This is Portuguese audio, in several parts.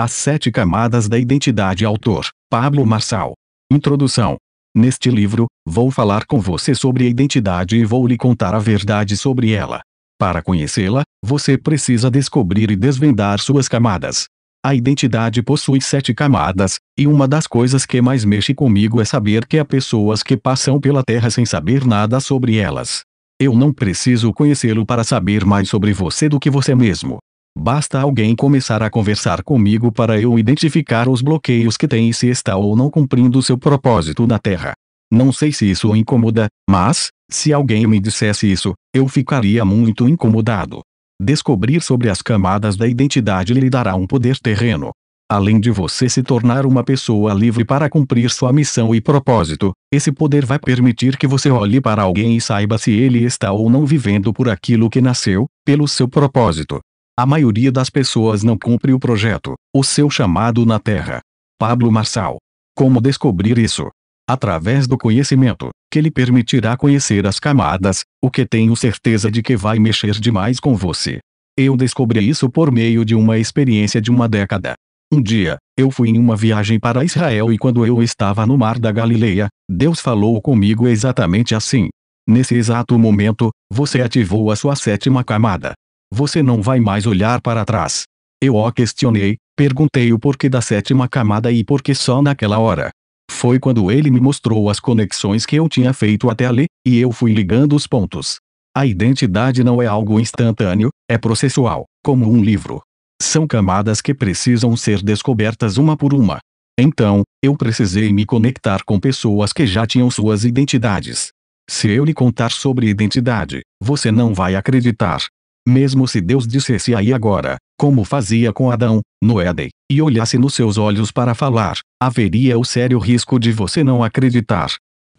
As Sete Camadas da Identidade Autor, Pablo Marçal. Introdução. Neste livro, vou falar com você sobre a identidade e vou lhe contar a verdade sobre ela. Para conhecê-la, você precisa descobrir e desvendar suas camadas. A identidade possui sete camadas, e uma das coisas que mais mexe comigo é saber que há pessoas que passam pela Terra sem saber nada sobre elas. Eu não preciso conhecê-lo para saber mais sobre você do que você mesmo. Basta alguém começar a conversar comigo para eu identificar os bloqueios que tem e se está ou não cumprindo seu propósito na Terra. Não sei se isso o incomoda, mas, se alguém me dissesse isso, eu ficaria muito incomodado. Descobrir sobre as camadas da identidade lhe dará um poder terreno. Além de você se tornar uma pessoa livre para cumprir sua missão e propósito, esse poder vai permitir que você olhe para alguém e saiba se ele está ou não vivendo por aquilo que nasceu, pelo seu propósito. A maioria das pessoas não cumpre o projeto, o seu chamado na Terra. Pablo Marçal. Como descobrir isso? Através do conhecimento, que lhe permitirá conhecer as camadas, o que tenho certeza de que vai mexer demais com você. Eu descobri isso por meio de uma experiência de uma década. Um dia, eu fui em uma viagem para Israel e quando eu estava no Mar da Galileia, Deus falou comigo exatamente assim. Nesse exato momento, você ativou a sua sétima camada. Você não vai mais olhar para trás. Eu o questionei, perguntei o porquê da sétima camada e porquê só naquela hora. Foi quando ele me mostrou as conexões que eu tinha feito até ali, e eu fui ligando os pontos. A identidade não é algo instantâneo, é processual, como um livro. São camadas que precisam ser descobertas uma por uma. Então, eu precisei me conectar com pessoas que já tinham suas identidades. Se eu lhe contar sobre identidade, você não vai acreditar mesmo se Deus dissesse aí agora, como fazia com Adão, no Éden, e olhasse nos seus olhos para falar, haveria o sério risco de você não acreditar.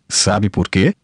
Sabe por quê?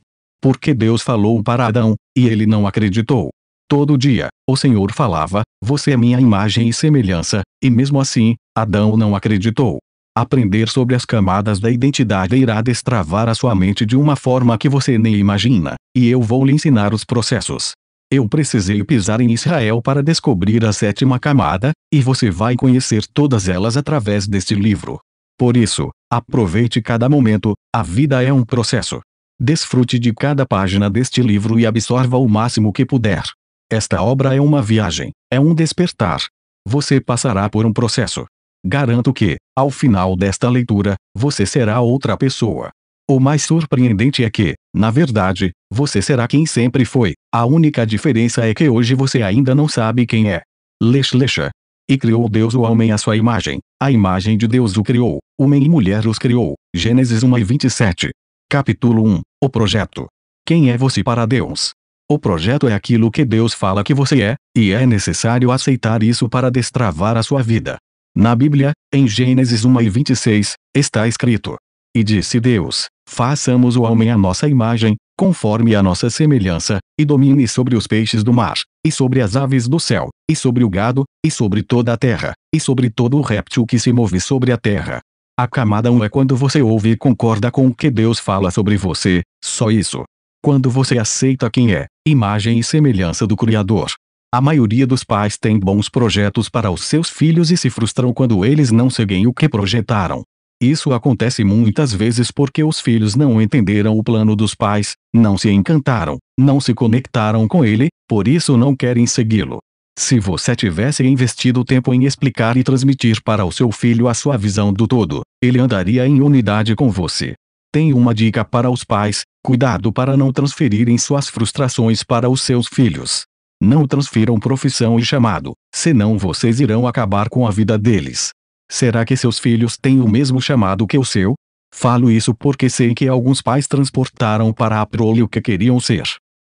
Porque Deus falou para Adão, e ele não acreditou. Todo dia, o Senhor falava: Você é minha imagem e semelhança, e mesmo assim, Adão não acreditou. Aprender sobre as camadas da identidade irá destravar a sua mente de uma forma que você nem imagina, e eu vou lhe ensinar os processos, eu precisei pisar em Israel para descobrir a sétima camada, e você vai conhecer todas elas através deste livro. Por isso, aproveite cada momento, a vida é um processo. Desfrute de cada página deste livro e absorva o máximo que puder. Esta obra é uma viagem, é um despertar. Você passará por um processo. Garanto que, ao final desta leitura, você será outra pessoa. O mais surpreendente é que, na verdade, você será quem sempre foi. A única diferença é que hoje você ainda não sabe quem é. Leshlecha. E criou Deus o homem à sua imagem. A imagem de Deus o criou. Homem e mulher os criou. Gênesis 1 e 27. Capítulo 1. O projeto. Quem é você para Deus? O projeto é aquilo que Deus fala que você é, e é necessário aceitar isso para destravar a sua vida. Na Bíblia, em Gênesis 1 e 26, está escrito: e disse Deus: Façamos o homem à nossa imagem, conforme a nossa semelhança, e domine sobre os peixes do mar, e sobre as aves do céu, e sobre o gado, e sobre toda a terra, e sobre todo o réptil que se move sobre a terra. A camada 1 é quando você ouve e concorda com o que Deus fala sobre você, só isso. Quando você aceita quem é, imagem e semelhança do Criador. A maioria dos pais tem bons projetos para os seus filhos e se frustram quando eles não seguem o que projetaram. Isso acontece muitas vezes porque os filhos não entenderam o plano dos pais, não se encantaram, não se conectaram com ele, por isso não querem segui-lo. Se você tivesse investido tempo em explicar e transmitir para o seu filho a sua visão do todo, ele andaria em unidade com você. Tem uma dica para os pais: cuidado para não transferirem suas frustrações para os seus filhos. Não transfiram profissão e chamado, senão vocês irão acabar com a vida deles. Será que seus filhos têm o mesmo chamado que o seu? Falo isso porque sei que alguns pais transportaram para a prole o que queriam ser.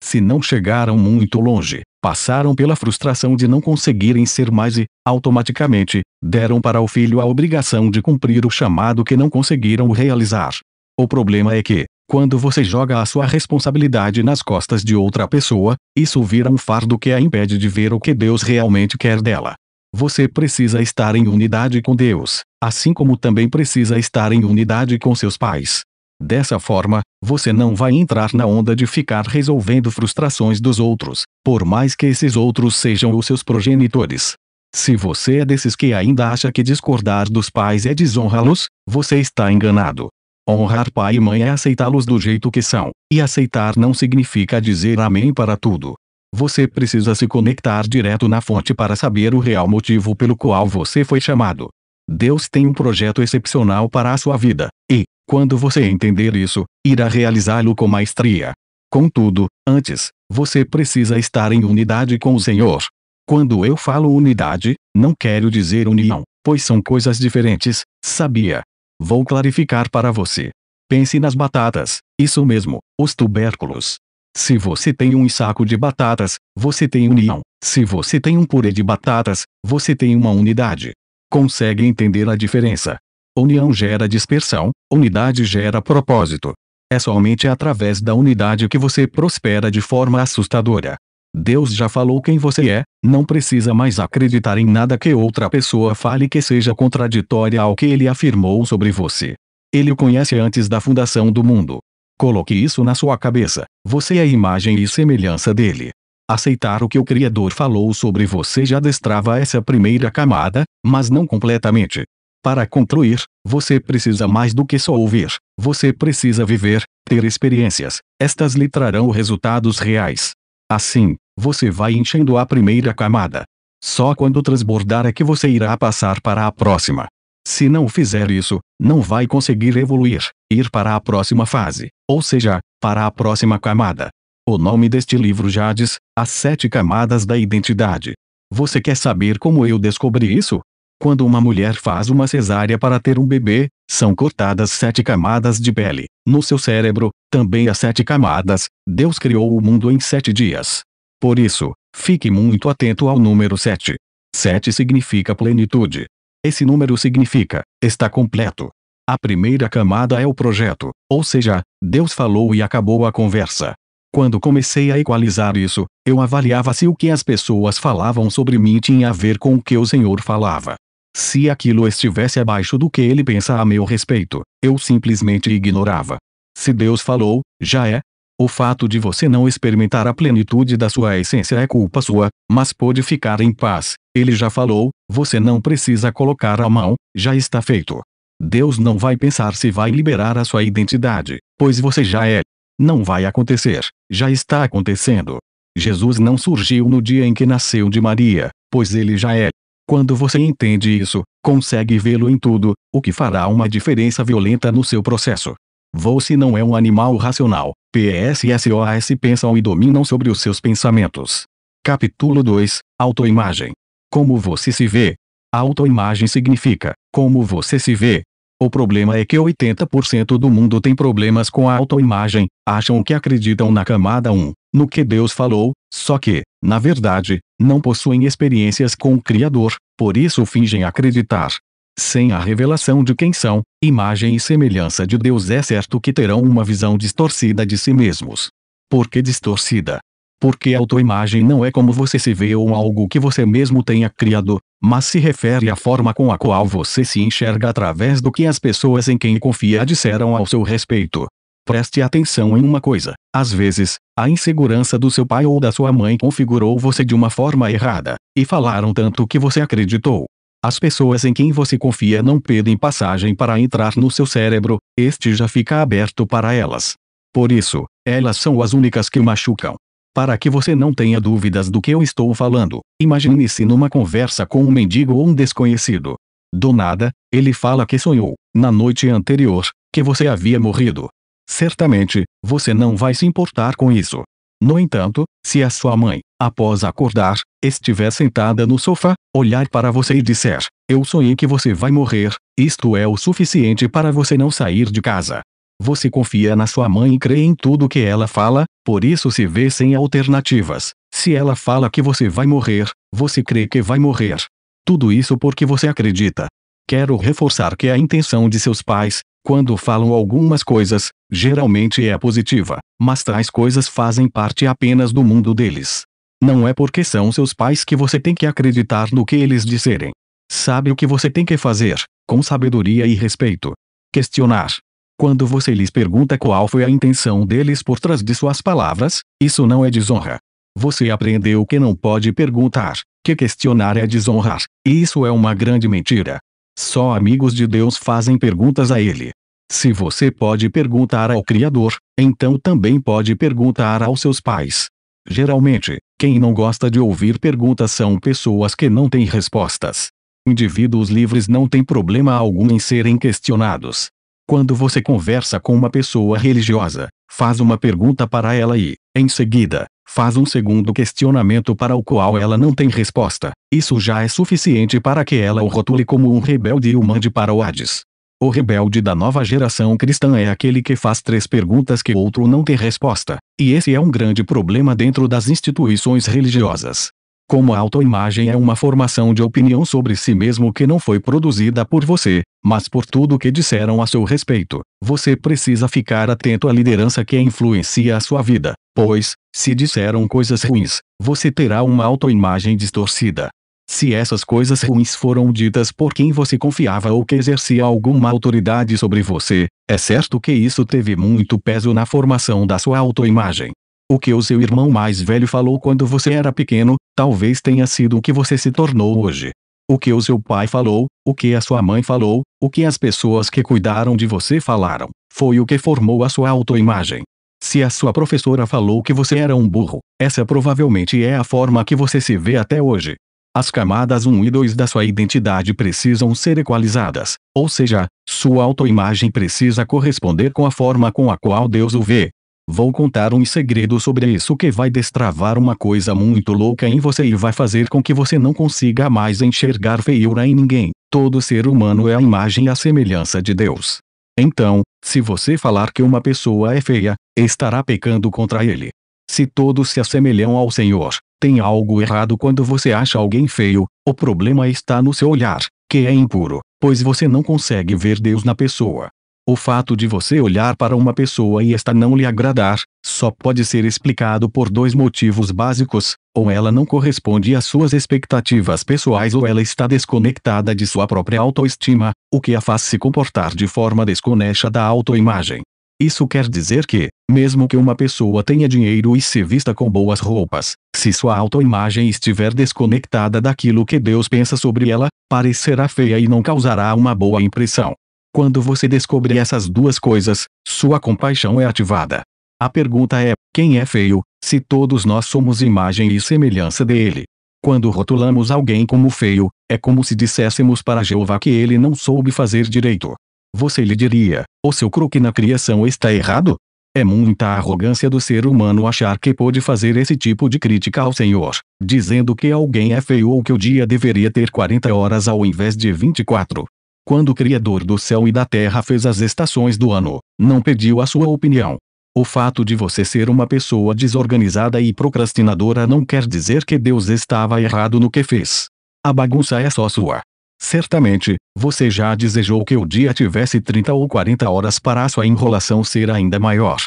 Se não chegaram muito longe, passaram pela frustração de não conseguirem ser mais e, automaticamente, deram para o filho a obrigação de cumprir o chamado que não conseguiram realizar. O problema é que, quando você joga a sua responsabilidade nas costas de outra pessoa, isso vira um fardo que a impede de ver o que Deus realmente quer dela. Você precisa estar em unidade com Deus, assim como também precisa estar em unidade com seus pais. Dessa forma, você não vai entrar na onda de ficar resolvendo frustrações dos outros, por mais que esses outros sejam os seus progenitores. Se você é desses que ainda acha que discordar dos pais é desonrá-los, você está enganado. Honrar pai e mãe é aceitá-los do jeito que são, e aceitar não significa dizer amém para tudo, você precisa se conectar direto na fonte para saber o real motivo pelo qual você foi chamado. Deus tem um projeto excepcional para a sua vida, e, quando você entender isso, irá realizá-lo com maestria. Contudo, antes, você precisa estar em unidade com o Senhor. Quando eu falo unidade, não quero dizer união, pois são coisas diferentes, sabia? Vou clarificar para você. Pense nas batatas, isso mesmo, os tubérculos, se você tem um saco de batatas, você tem união. Se você tem um purê de batatas, você tem uma unidade. Consegue entender a diferença? União gera dispersão, unidade gera propósito. É somente através da unidade que você prospera de forma assustadora. Deus já falou quem você é, não precisa mais acreditar em nada que outra pessoa fale que seja contraditória ao que ele afirmou sobre você. Ele o conhece antes da fundação do mundo. Coloque isso na sua cabeça. Você é a imagem e semelhança dele. Aceitar o que o Criador falou sobre você já destrava essa primeira camada, mas não completamente. Para concluir, você precisa mais do que só ouvir, você precisa viver, ter experiências, estas lhe trarão resultados reais. Assim, você vai enchendo a primeira camada. Só quando transbordar é que você irá passar para a próxima. Se não fizer isso, não vai conseguir evoluir, ir para a próxima fase, ou seja, para a próxima camada. O nome deste livro já diz: As Sete Camadas da Identidade. Você quer saber como eu descobri isso? Quando uma mulher faz uma cesárea para ter um bebê, são cortadas sete camadas de pele. No seu cérebro, também as sete camadas. Deus criou o mundo em sete dias. Por isso, fique muito atento ao número sete. Sete significa plenitude, esse número significa: está completo. A primeira camada é o projeto, ou seja, Deus falou e acabou a conversa. Quando comecei a equalizar isso, eu avaliava se o que as pessoas falavam sobre mim tinha a ver com o que o Senhor falava. Se aquilo estivesse abaixo do que ele pensa a meu respeito, eu simplesmente ignorava. Se Deus falou, já é, o fato de você não experimentar a plenitude da sua essência é culpa sua, mas pode ficar em paz. Ele já falou, você não precisa colocar a mão, já está feito. Deus não vai pensar se vai liberar a sua identidade, pois você já é. Não vai acontecer, já está acontecendo. Jesus não surgiu no dia em que nasceu de Maria, pois ele já é. Quando você entende isso, consegue vê-lo em tudo, o que fará uma diferença violenta no seu processo. Você não é um animal racional, PSSOAS pensam e dominam sobre os seus pensamentos. Capítulo 2 Autoimagem. Como você se vê? Autoimagem significa como você se vê. O problema é que 80% do mundo tem problemas com a autoimagem, acham que acreditam na camada 1, no que Deus falou, só que, na verdade, não possuem experiências com o Criador, por isso fingem acreditar sem a revelação de quem são, imagem e semelhança de Deus, é certo que terão uma visão distorcida de si mesmos. Por que distorcida? Porque a autoimagem não é como você se vê ou algo que você mesmo tenha criado, mas se refere à forma com a qual você se enxerga através do que as pessoas em quem confia disseram ao seu respeito. Preste atenção em uma coisa: às vezes, a insegurança do seu pai ou da sua mãe configurou você de uma forma errada, e falaram tanto que você acreditou. As pessoas em quem você confia não pedem passagem para entrar no seu cérebro, este já fica aberto para elas. Por isso, elas são as únicas que o machucam. Para que você não tenha dúvidas do que eu estou falando, imagine-se numa conversa com um mendigo ou um desconhecido. Do nada, ele fala que sonhou, na noite anterior, que você havia morrido. Certamente, você não vai se importar com isso. No entanto, se a sua mãe, após acordar, estiver sentada no sofá, olhar para você e disser: Eu sonhei que você vai morrer, isto é o suficiente para você não sair de casa. Você confia na sua mãe e crê em tudo que ela fala, por isso se vê sem alternativas. Se ela fala que você vai morrer, você crê que vai morrer. Tudo isso porque você acredita. Quero reforçar que a intenção de seus pais, quando falam algumas coisas, geralmente é positiva, mas tais coisas fazem parte apenas do mundo deles. Não é porque são seus pais que você tem que acreditar no que eles disserem. Sabe o que você tem que fazer, com sabedoria e respeito. Questionar. Quando você lhes pergunta qual foi a intenção deles por trás de suas palavras, isso não é desonra. Você aprendeu que não pode perguntar, que questionar é desonrar, e isso é uma grande mentira. Só amigos de Deus fazem perguntas a Ele. Se você pode perguntar ao Criador, então também pode perguntar aos seus pais. Geralmente, quem não gosta de ouvir perguntas são pessoas que não têm respostas. Indivíduos livres não têm problema algum em serem questionados. Quando você conversa com uma pessoa religiosa, faz uma pergunta para ela e, em seguida, faz um segundo questionamento para o qual ela não tem resposta. Isso já é suficiente para que ela o rotule como um rebelde e o mande para o Hades. O rebelde da nova geração cristã é aquele que faz três perguntas que outro não tem resposta, e esse é um grande problema dentro das instituições religiosas. Como a autoimagem é uma formação de opinião sobre si mesmo que não foi produzida por você, mas por tudo que disseram a seu respeito, você precisa ficar atento à liderança que influencia a sua vida, pois, se disseram coisas ruins, você terá uma autoimagem distorcida, se essas coisas ruins foram ditas por quem você confiava ou que exercia alguma autoridade sobre você, é certo que isso teve muito peso na formação da sua autoimagem. O que o seu irmão mais velho falou quando você era pequeno, talvez tenha sido o que você se tornou hoje. O que o seu pai falou, o que a sua mãe falou, o que as pessoas que cuidaram de você falaram, foi o que formou a sua autoimagem. Se a sua professora falou que você era um burro, essa provavelmente é a forma que você se vê até hoje. As camadas 1 e 2 da sua identidade precisam ser equalizadas, ou seja, sua autoimagem precisa corresponder com a forma com a qual Deus o vê. Vou contar um segredo sobre isso que vai destravar uma coisa muito louca em você e vai fazer com que você não consiga mais enxergar feiura em ninguém. Todo ser humano é a imagem e a semelhança de Deus. Então, se você falar que uma pessoa é feia, estará pecando contra ele. Se todos se assemelham ao Senhor, tem algo errado quando você acha alguém feio, o problema está no seu olhar, que é impuro, pois você não consegue ver Deus na pessoa. O fato de você olhar para uma pessoa e esta não lhe agradar, só pode ser explicado por dois motivos básicos: ou ela não corresponde às suas expectativas pessoais ou ela está desconectada de sua própria autoestima, o que a faz se comportar de forma desconexa da autoimagem. Isso quer dizer que, mesmo que uma pessoa tenha dinheiro e se vista com boas roupas, se sua autoimagem estiver desconectada daquilo que Deus pensa sobre ela, parecerá feia e não causará uma boa impressão. Quando você descobre essas duas coisas, sua compaixão é ativada. A pergunta é: quem é feio, se todos nós somos imagem e semelhança dele? Quando rotulamos alguém como feio, é como se disséssemos para Jeová que ele não soube fazer direito você lhe diria: o seu croque na criação está errado? É muita arrogância do ser humano achar que pode fazer esse tipo de crítica ao Senhor, dizendo que alguém é feio ou que o dia deveria ter 40 horas ao invés de 24. Quando o Criador do céu e da terra fez as estações do ano, não pediu a sua opinião. O fato de você ser uma pessoa desorganizada e procrastinadora não quer dizer que Deus estava errado no que fez. A bagunça é só sua. Certamente, você já desejou que o dia tivesse 30 ou 40 horas para a sua enrolação ser ainda maior.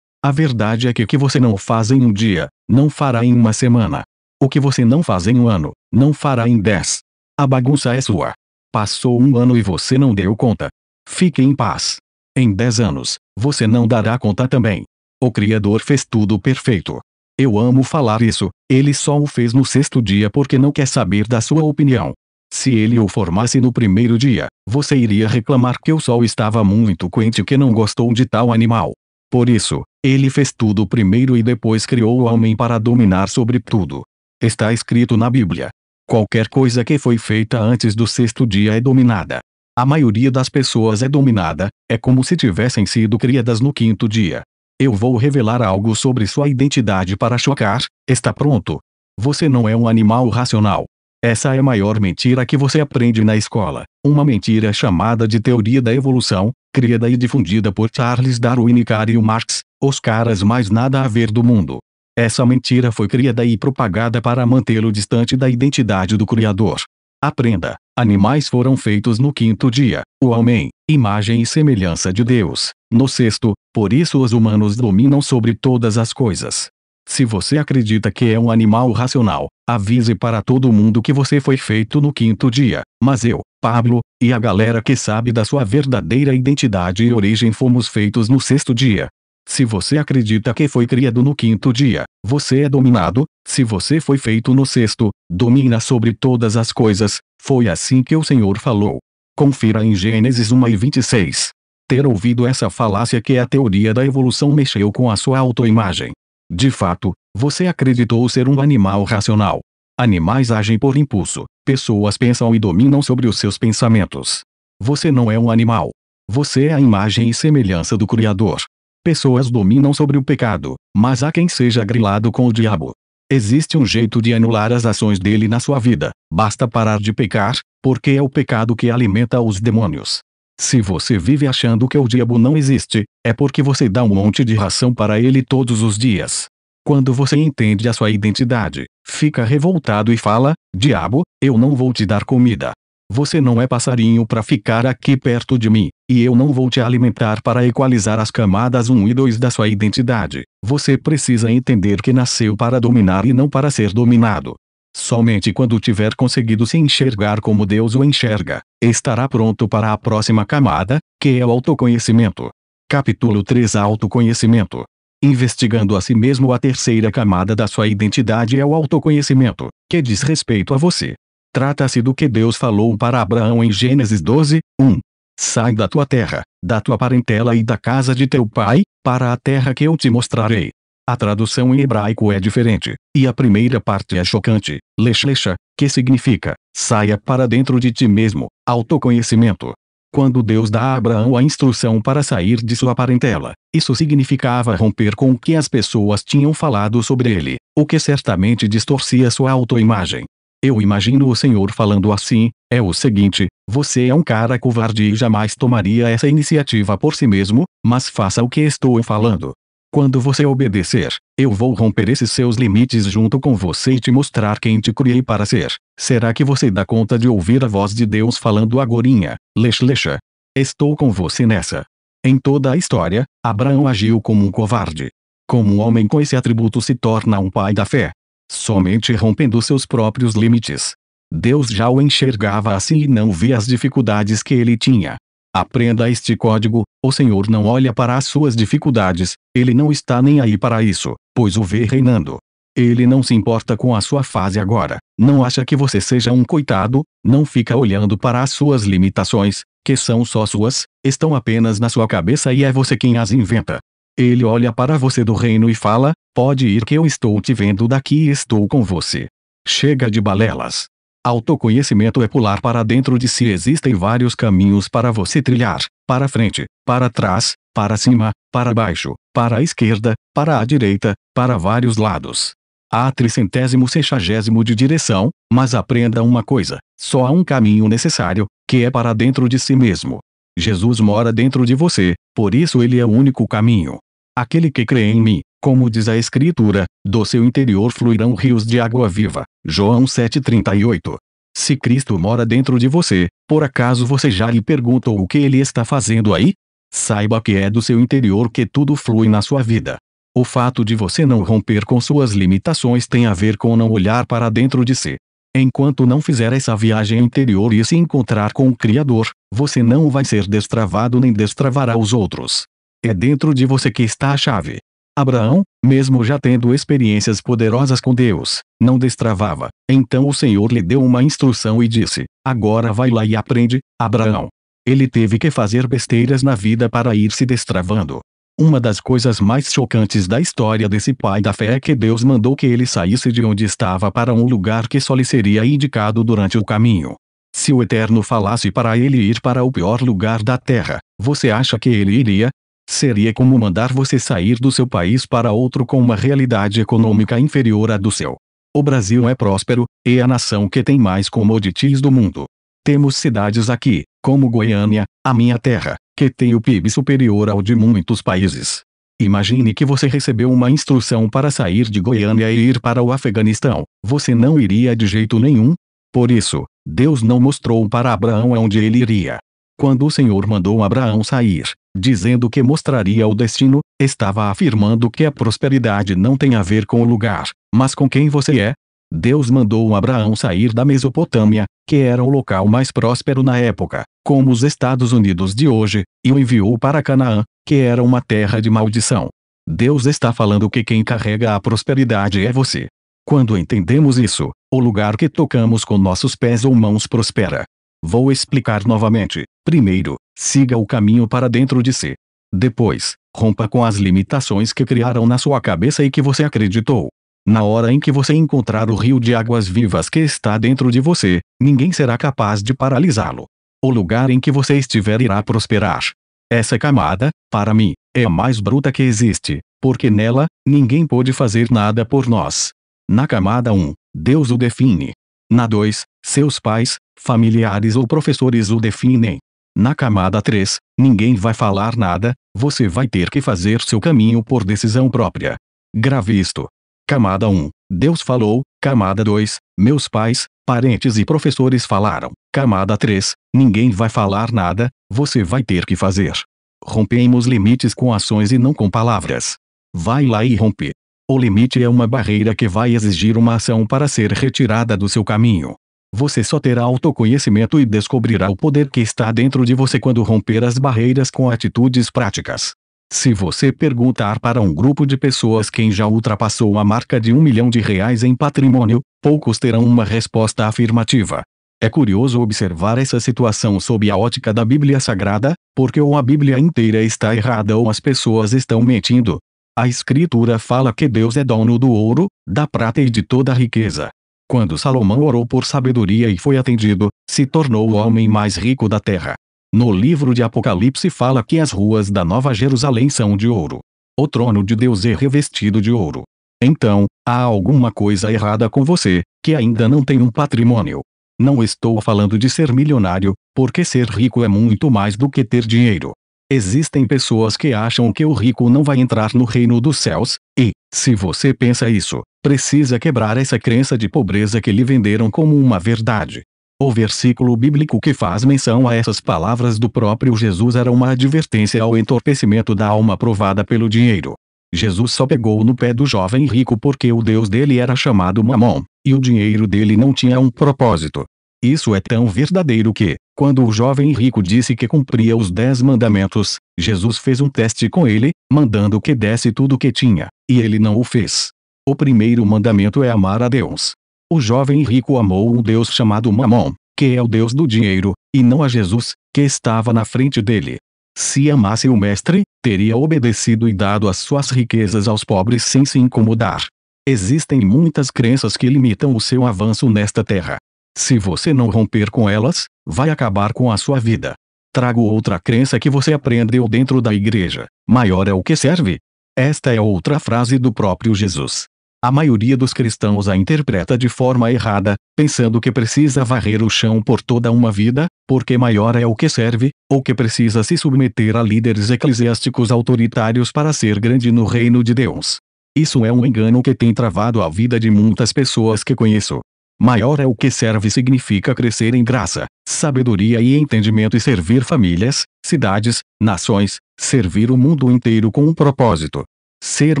A verdade é que o que você não faz em um dia, não fará em uma semana. O que você não faz em um ano, não fará em 10. A bagunça é sua. Passou um ano e você não deu conta. Fique em paz. Em 10 anos, você não dará conta também. O Criador fez tudo perfeito. Eu amo falar isso, ele só o fez no sexto dia porque não quer saber da sua opinião. Se ele o formasse no primeiro dia, você iria reclamar que o sol estava muito quente e que não gostou de tal animal. Por isso, ele fez tudo primeiro e depois criou o homem para dominar sobre tudo. Está escrito na Bíblia. Qualquer coisa que foi feita antes do sexto dia é dominada. A maioria das pessoas é dominada, é como se tivessem sido criadas no quinto dia. Eu vou revelar algo sobre sua identidade para chocar, está pronto? Você não é um animal racional, essa é a maior mentira que você aprende na escola. Uma mentira chamada de teoria da evolução, criada e difundida por Charles Darwin e Karl Marx, os caras mais nada a ver do mundo. Essa mentira foi criada e propagada para mantê-lo distante da identidade do Criador. Aprenda: animais foram feitos no quinto dia, o homem, imagem e semelhança de Deus, no sexto, por isso os humanos dominam sobre todas as coisas. Se você acredita que é um animal racional, avise para todo mundo que você foi feito no quinto dia. Mas eu, Pablo, e a galera que sabe da sua verdadeira identidade e origem fomos feitos no sexto dia. Se você acredita que foi criado no quinto dia, você é dominado. Se você foi feito no sexto, domina sobre todas as coisas. Foi assim que o Senhor falou. Confira em Gênesis 1 e 26. Ter ouvido essa falácia que é a teoria da evolução mexeu com a sua autoimagem. De fato, você acreditou ser um animal racional. Animais agem por impulso, pessoas pensam e dominam sobre os seus pensamentos. Você não é um animal. Você é a imagem e semelhança do Criador. Pessoas dominam sobre o pecado, mas há quem seja grilado com o diabo. Existe um jeito de anular as ações dele na sua vida, basta parar de pecar, porque é o pecado que alimenta os demônios. Se você vive achando que o diabo não existe, é porque você dá um monte de ração para ele todos os dias. Quando você entende a sua identidade, fica revoltado e fala: Diabo, eu não vou te dar comida. Você não é passarinho para ficar aqui perto de mim, e eu não vou te alimentar para equalizar as camadas 1 e 2 da sua identidade. Você precisa entender que nasceu para dominar e não para ser dominado. Somente quando tiver conseguido se enxergar como Deus o enxerga, estará pronto para a próxima camada, que é o autoconhecimento. Capítulo 3 Autoconhecimento. Investigando a si mesmo a terceira camada da sua identidade é o autoconhecimento, que diz respeito a você. Trata-se do que Deus falou para Abraão em Gênesis 12, 1. Sai da tua terra, da tua parentela e da casa de teu pai, para a terra que eu te mostrarei. A tradução em hebraico é diferente, e a primeira parte é chocante, leshlecha, que significa, saia para dentro de ti mesmo, autoconhecimento. Quando Deus dá a Abraão a instrução para sair de sua parentela, isso significava romper com o que as pessoas tinham falado sobre ele, o que certamente distorcia sua autoimagem. Eu imagino o Senhor falando assim: é o seguinte, você é um cara covarde e jamais tomaria essa iniciativa por si mesmo, mas faça o que estou falando, quando você obedecer, eu vou romper esses seus limites junto com você e te mostrar quem te criei para ser. Será que você dá conta de ouvir a voz de Deus falando agorinha, lex lexa? Estou com você nessa. Em toda a história, Abraão agiu como um covarde. Como um homem com esse atributo se torna um pai da fé. Somente rompendo seus próprios limites. Deus já o enxergava assim e não via as dificuldades que ele tinha. Aprenda este código: o Senhor não olha para as suas dificuldades, ele não está nem aí para isso, pois o vê reinando. Ele não se importa com a sua fase agora, não acha que você seja um coitado, não fica olhando para as suas limitações, que são só suas, estão apenas na sua cabeça e é você quem as inventa. Ele olha para você do reino e fala: Pode ir que eu estou te vendo daqui e estou com você. Chega de balelas. Autoconhecimento é pular para dentro de si. Existem vários caminhos para você trilhar: para frente, para trás, para cima, para baixo, para a esquerda, para a direita, para vários lados. Há tricentésimo sexagésimo de direção, mas aprenda uma coisa: só há um caminho necessário, que é para dentro de si mesmo. Jesus mora dentro de você, por isso ele é o único caminho. Aquele que crê em mim, como diz a Escritura, do seu interior fluirão rios de água viva. João 7,38. Se Cristo mora dentro de você, por acaso você já lhe perguntou o que ele está fazendo aí? Saiba que é do seu interior que tudo flui na sua vida. O fato de você não romper com suas limitações tem a ver com não olhar para dentro de si. Enquanto não fizer essa viagem interior e se encontrar com o Criador, você não vai ser destravado nem destravará os outros. É dentro de você que está a chave. Abraão, mesmo já tendo experiências poderosas com Deus, não destravava. Então o Senhor lhe deu uma instrução e disse: Agora vai lá e aprende, Abraão. Ele teve que fazer besteiras na vida para ir se destravando. Uma das coisas mais chocantes da história desse pai da fé é que Deus mandou que ele saísse de onde estava para um lugar que só lhe seria indicado durante o caminho. Se o Eterno falasse para ele ir para o pior lugar da terra, você acha que ele iria? Seria como mandar você sair do seu país para outro com uma realidade econômica inferior à do seu. O Brasil é próspero, e é a nação que tem mais commodities do mundo. Temos cidades aqui, como Goiânia, a minha terra, que tem o PIB superior ao de muitos países. Imagine que você recebeu uma instrução para sair de Goiânia e ir para o Afeganistão. Você não iria de jeito nenhum? Por isso, Deus não mostrou para Abraão aonde ele iria. Quando o Senhor mandou Abraão sair, dizendo que mostraria o destino, estava afirmando que a prosperidade não tem a ver com o lugar, mas com quem você é. Deus mandou Abraão sair da Mesopotâmia, que era o local mais próspero na época, como os Estados Unidos de hoje, e o enviou para Canaã, que era uma terra de maldição. Deus está falando que quem carrega a prosperidade é você. Quando entendemos isso, o lugar que tocamos com nossos pés ou mãos prospera. Vou explicar novamente. Primeiro, siga o caminho para dentro de si. Depois, rompa com as limitações que criaram na sua cabeça e que você acreditou. Na hora em que você encontrar o rio de águas vivas que está dentro de você, ninguém será capaz de paralisá-lo. O lugar em que você estiver irá prosperar. Essa camada, para mim, é a mais bruta que existe, porque nela, ninguém pode fazer nada por nós. Na camada 1, Deus o define, na 2, seus pais, familiares ou professores o definem. Na camada 3, ninguém vai falar nada, você vai ter que fazer seu caminho por decisão própria. Grave isto. Camada 1, Deus falou. Camada 2, meus pais, parentes e professores falaram. Camada 3, ninguém vai falar nada, você vai ter que fazer. Rompemos limites com ações e não com palavras. Vai lá e rompe. O limite é uma barreira que vai exigir uma ação para ser retirada do seu caminho. Você só terá autoconhecimento e descobrirá o poder que está dentro de você quando romper as barreiras com atitudes práticas. Se você perguntar para um grupo de pessoas quem já ultrapassou a marca de um milhão de reais em patrimônio, poucos terão uma resposta afirmativa. É curioso observar essa situação sob a ótica da Bíblia Sagrada, porque ou a Bíblia inteira está errada ou as pessoas estão mentindo, a Escritura fala que Deus é dono do ouro, da prata e de toda a riqueza. Quando Salomão orou por sabedoria e foi atendido, se tornou o homem mais rico da terra. No livro de Apocalipse fala que as ruas da Nova Jerusalém são de ouro. O trono de Deus é revestido de ouro. Então, há alguma coisa errada com você, que ainda não tem um patrimônio. Não estou falando de ser milionário, porque ser rico é muito mais do que ter dinheiro. Existem pessoas que acham que o rico não vai entrar no reino dos céus, e, se você pensa isso, precisa quebrar essa crença de pobreza que lhe venderam como uma verdade. O versículo bíblico que faz menção a essas palavras do próprio Jesus era uma advertência ao entorpecimento da alma provada pelo dinheiro. Jesus só pegou no pé do jovem rico porque o Deus dele era chamado Mamon, e o dinheiro dele não tinha um propósito. Isso é tão verdadeiro que, quando o jovem rico disse que cumpria os dez mandamentos, Jesus fez um teste com ele, mandando que desse tudo o que tinha, e ele não o fez. O primeiro mandamento é amar a Deus. O jovem rico amou um Deus chamado Mamon, que é o Deus do dinheiro, e não a Jesus, que estava na frente dele. Se amasse o Mestre, teria obedecido e dado as suas riquezas aos pobres sem se incomodar. Existem muitas crenças que limitam o seu avanço nesta terra. Se você não romper com elas, vai acabar com a sua vida. Trago outra crença que você aprendeu dentro da igreja: maior é o que serve. Esta é outra frase do próprio Jesus. A maioria dos cristãos a interpreta de forma errada, pensando que precisa varrer o chão por toda uma vida, porque maior é o que serve, ou que precisa se submeter a líderes eclesiásticos autoritários para ser grande no reino de Deus. Isso é um engano que tem travado a vida de muitas pessoas que conheço. Maior é o que serve significa crescer em graça, sabedoria e entendimento e servir famílias, cidades, nações, servir o mundo inteiro com um propósito. Ser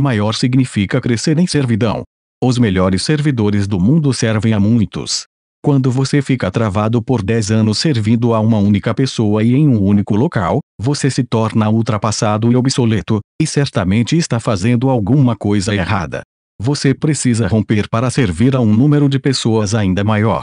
maior significa crescer em servidão. Os melhores servidores do mundo servem a muitos. Quando você fica travado por 10 anos servindo a uma única pessoa e em um único local, você se torna ultrapassado e obsoleto, e certamente está fazendo alguma coisa errada você precisa romper para servir a um número de pessoas ainda maior.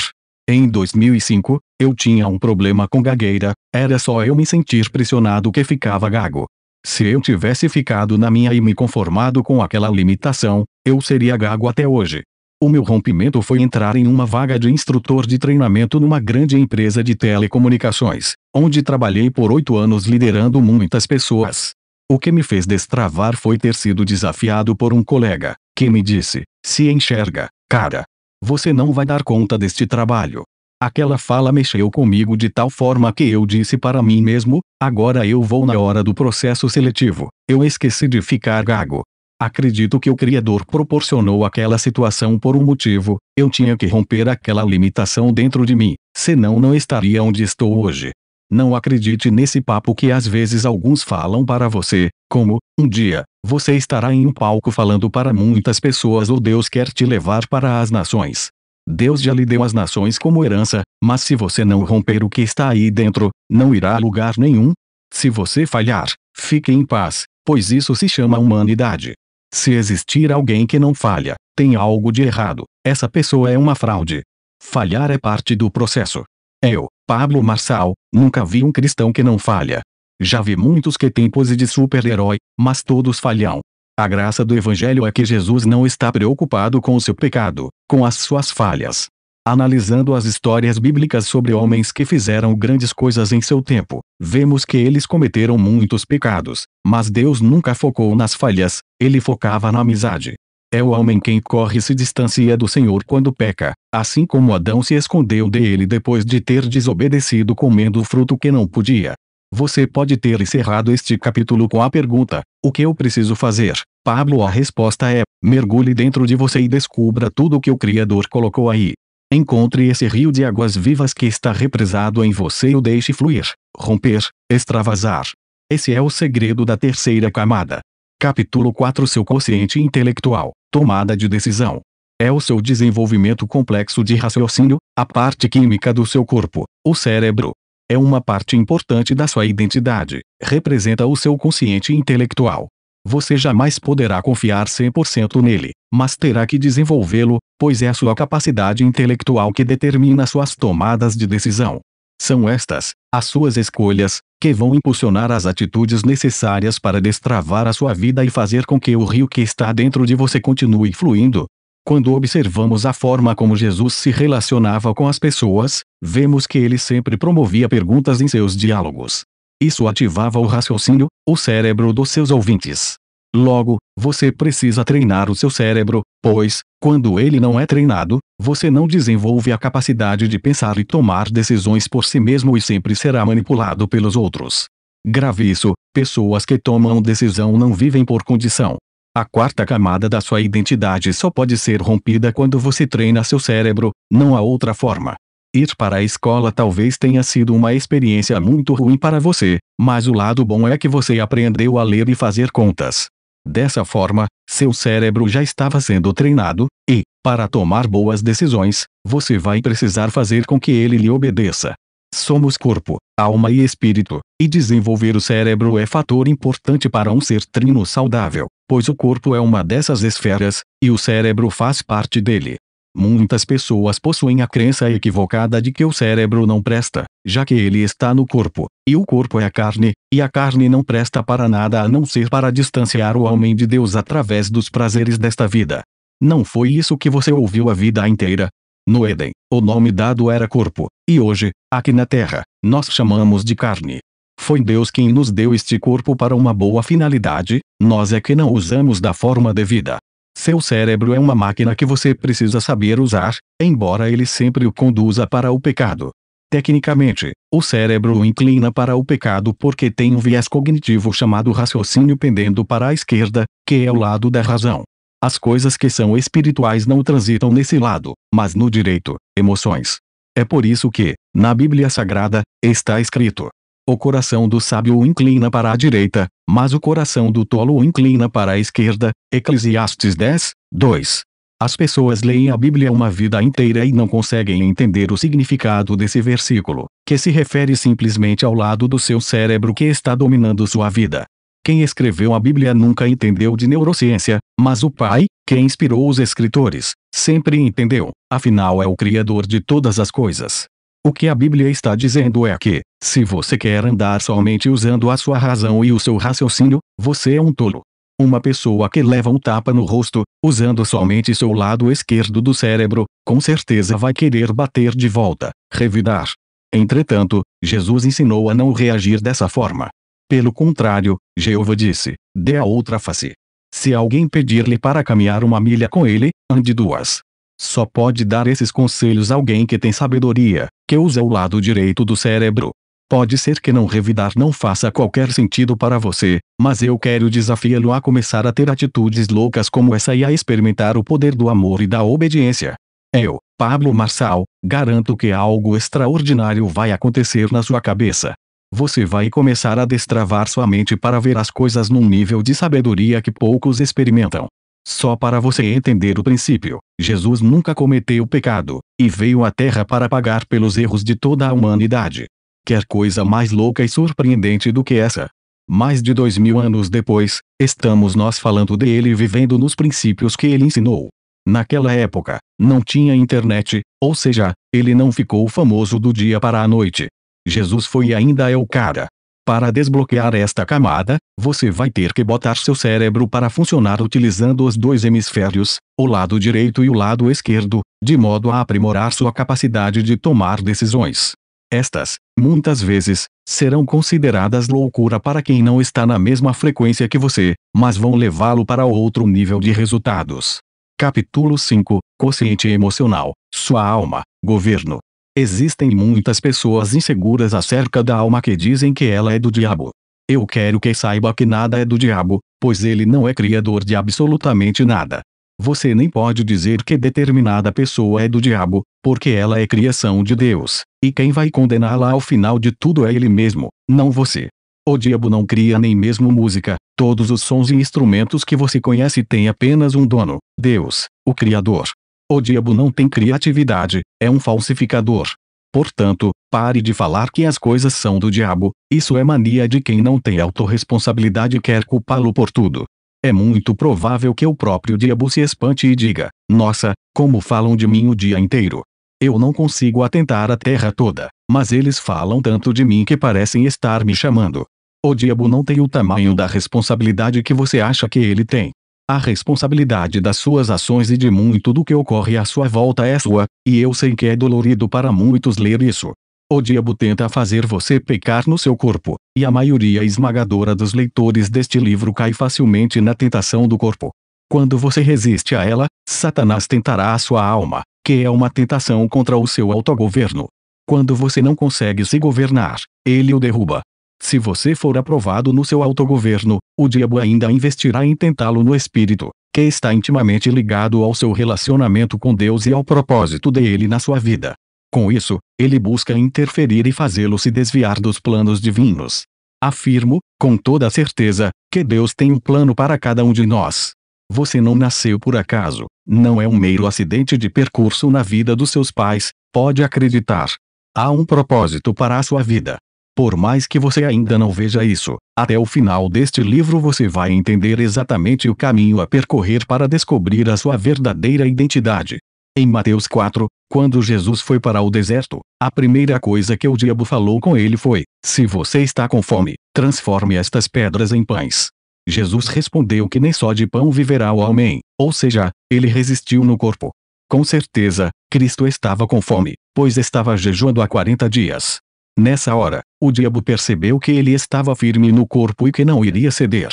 Em 2005, eu tinha um problema com gagueira, era só eu me sentir pressionado que ficava gago. Se eu tivesse ficado na minha e me conformado com aquela limitação, eu seria gago até hoje. O meu rompimento foi entrar em uma vaga de instrutor de treinamento numa grande empresa de telecomunicações, onde trabalhei por oito anos liderando muitas pessoas. O que me fez destravar foi ter sido desafiado por um colega, que me disse: se enxerga, cara. Você não vai dar conta deste trabalho. Aquela fala mexeu comigo de tal forma que eu disse para mim mesmo: agora eu vou na hora do processo seletivo. Eu esqueci de ficar gago. Acredito que o Criador proporcionou aquela situação por um motivo, eu tinha que romper aquela limitação dentro de mim, senão não estaria onde estou hoje. Não acredite nesse papo que às vezes alguns falam para você, como, um dia, você estará em um palco falando para muitas pessoas ou Deus quer te levar para as nações. Deus já lhe deu as nações como herança, mas se você não romper o que está aí dentro, não irá a lugar nenhum. Se você falhar, fique em paz, pois isso se chama humanidade. Se existir alguém que não falha, tem algo de errado, essa pessoa é uma fraude. Falhar é parte do processo. Eu, é Pablo Marçal, nunca vi um cristão que não falha. Já vi muitos que têm pose de super-herói, mas todos falham. A graça do Evangelho é que Jesus não está preocupado com o seu pecado, com as suas falhas. Analisando as histórias bíblicas sobre homens que fizeram grandes coisas em seu tempo, vemos que eles cometeram muitos pecados, mas Deus nunca focou nas falhas, ele focava na amizade. É o homem quem corre e se distancia do Senhor quando peca, assim como Adão se escondeu dele depois de ter desobedecido comendo o fruto que não podia. Você pode ter encerrado este capítulo com a pergunta: O que eu preciso fazer? Pablo, a resposta é: mergulhe dentro de você e descubra tudo o que o Criador colocou aí. Encontre esse rio de águas vivas que está represado em você e o deixe fluir, romper, extravasar. Esse é o segredo da terceira camada. Capítulo 4 Seu consciente intelectual, tomada de decisão. É o seu desenvolvimento complexo de raciocínio, a parte química do seu corpo, o cérebro. É uma parte importante da sua identidade, representa o seu consciente intelectual. Você jamais poderá confiar 100% nele, mas terá que desenvolvê-lo, pois é a sua capacidade intelectual que determina suas tomadas de decisão. São estas, as suas escolhas, que vão impulsionar as atitudes necessárias para destravar a sua vida e fazer com que o rio que está dentro de você continue fluindo. Quando observamos a forma como Jesus se relacionava com as pessoas, vemos que ele sempre promovia perguntas em seus diálogos. Isso ativava o raciocínio, o cérebro dos seus ouvintes. Logo, você precisa treinar o seu cérebro, pois, quando ele não é treinado, você não desenvolve a capacidade de pensar e tomar decisões por si mesmo e sempre será manipulado pelos outros. Grave isso: pessoas que tomam decisão não vivem por condição. A quarta camada da sua identidade só pode ser rompida quando você treina seu cérebro, não há outra forma. Ir para a escola talvez tenha sido uma experiência muito ruim para você, mas o lado bom é que você aprendeu a ler e fazer contas. Dessa forma, seu cérebro já estava sendo treinado, e, para tomar boas decisões, você vai precisar fazer com que ele lhe obedeça. Somos corpo, alma e espírito, e desenvolver o cérebro é fator importante para um ser trino saudável, pois o corpo é uma dessas esferas, e o cérebro faz parte dele. Muitas pessoas possuem a crença equivocada de que o cérebro não presta, já que ele está no corpo, e o corpo é a carne, e a carne não presta para nada a não ser para distanciar o homem de Deus através dos prazeres desta vida. Não foi isso que você ouviu a vida inteira? No Éden, o nome dado era corpo, e hoje, aqui na Terra, nós chamamos de carne. Foi Deus quem nos deu este corpo para uma boa finalidade, nós é que não usamos da forma devida. Seu cérebro é uma máquina que você precisa saber usar, embora ele sempre o conduza para o pecado. Tecnicamente, o cérebro o inclina para o pecado porque tem um viés cognitivo chamado raciocínio pendendo para a esquerda, que é o lado da razão. As coisas que são espirituais não transitam nesse lado, mas no direito, emoções. É por isso que, na Bíblia Sagrada, está escrito: o coração do sábio o inclina para a direita, mas o coração do tolo o inclina para a esquerda. Eclesiastes 10, 2. As pessoas leem a Bíblia uma vida inteira e não conseguem entender o significado desse versículo, que se refere simplesmente ao lado do seu cérebro que está dominando sua vida. Quem escreveu a Bíblia nunca entendeu de neurociência, mas o Pai, que inspirou os escritores, sempre entendeu, afinal é o Criador de todas as coisas. O que a Bíblia está dizendo é que, se você quer andar somente usando a sua razão e o seu raciocínio, você é um tolo. Uma pessoa que leva um tapa no rosto, usando somente seu lado esquerdo do cérebro, com certeza vai querer bater de volta, revidar. Entretanto, Jesus ensinou a não reagir dessa forma. Pelo contrário, Jeová disse: dê a outra face. Se alguém pedir-lhe para caminhar uma milha com ele, ande duas. Só pode dar esses conselhos alguém que tem sabedoria, que usa o lado direito do cérebro. Pode ser que não revidar não faça qualquer sentido para você, mas eu quero desafiá-lo a começar a ter atitudes loucas como essa e a experimentar o poder do amor e da obediência. Eu, Pablo Marçal, garanto que algo extraordinário vai acontecer na sua cabeça. Você vai começar a destravar sua mente para ver as coisas num nível de sabedoria que poucos experimentam. Só para você entender o princípio, Jesus nunca cometeu pecado, e veio à Terra para pagar pelos erros de toda a humanidade. Quer coisa mais louca e surpreendente do que essa? Mais de dois mil anos depois, estamos nós falando dele vivendo nos princípios que ele ensinou. Naquela época, não tinha internet, ou seja, ele não ficou famoso do dia para a noite. Jesus foi e ainda é o cara. Para desbloquear esta camada, você vai ter que botar seu cérebro para funcionar utilizando os dois hemisférios, o lado direito e o lado esquerdo, de modo a aprimorar sua capacidade de tomar decisões. Estas, muitas vezes, serão consideradas loucura para quem não está na mesma frequência que você, mas vão levá-lo para outro nível de resultados. Capítulo 5 Consciente Emocional Sua alma, governo, Existem muitas pessoas inseguras acerca da alma que dizem que ela é do diabo. Eu quero que saiba que nada é do diabo, pois ele não é criador de absolutamente nada. Você nem pode dizer que determinada pessoa é do diabo, porque ela é criação de Deus, e quem vai condená-la ao final de tudo é ele mesmo, não você. O diabo não cria nem mesmo música, todos os sons e instrumentos que você conhece têm apenas um dono, Deus, o Criador. O diabo não tem criatividade, é um falsificador. Portanto, pare de falar que as coisas são do diabo, isso é mania de quem não tem autorresponsabilidade e quer culpá-lo por tudo. É muito provável que o próprio diabo se espante e diga: Nossa, como falam de mim o dia inteiro. Eu não consigo atentar a terra toda, mas eles falam tanto de mim que parecem estar me chamando. O diabo não tem o tamanho da responsabilidade que você acha que ele tem. A responsabilidade das suas ações e de muito do que ocorre à sua volta é sua, e eu sei que é dolorido para muitos ler isso. O diabo tenta fazer você pecar no seu corpo, e a maioria esmagadora dos leitores deste livro cai facilmente na tentação do corpo. Quando você resiste a ela, Satanás tentará a sua alma, que é uma tentação contra o seu autogoverno. Quando você não consegue se governar, ele o derruba, se você for aprovado no seu autogoverno, o diabo ainda investirá em tentá-lo no espírito, que está intimamente ligado ao seu relacionamento com Deus e ao propósito dele na sua vida. Com isso, ele busca interferir e fazê-lo se desviar dos planos divinos. Afirmo, com toda certeza, que Deus tem um plano para cada um de nós. Você não nasceu por acaso, não é um mero acidente de percurso na vida dos seus pais, pode acreditar. Há um propósito para a sua vida. Por mais que você ainda não veja isso, até o final deste livro você vai entender exatamente o caminho a percorrer para descobrir a sua verdadeira identidade. Em Mateus 4, quando Jesus foi para o deserto, a primeira coisa que o diabo falou com ele foi: Se você está com fome, transforme estas pedras em pães. Jesus respondeu que nem só de pão viverá o homem, ou seja, ele resistiu no corpo. Com certeza, Cristo estava com fome, pois estava jejuando há 40 dias. Nessa hora, o diabo percebeu que ele estava firme no corpo e que não iria ceder.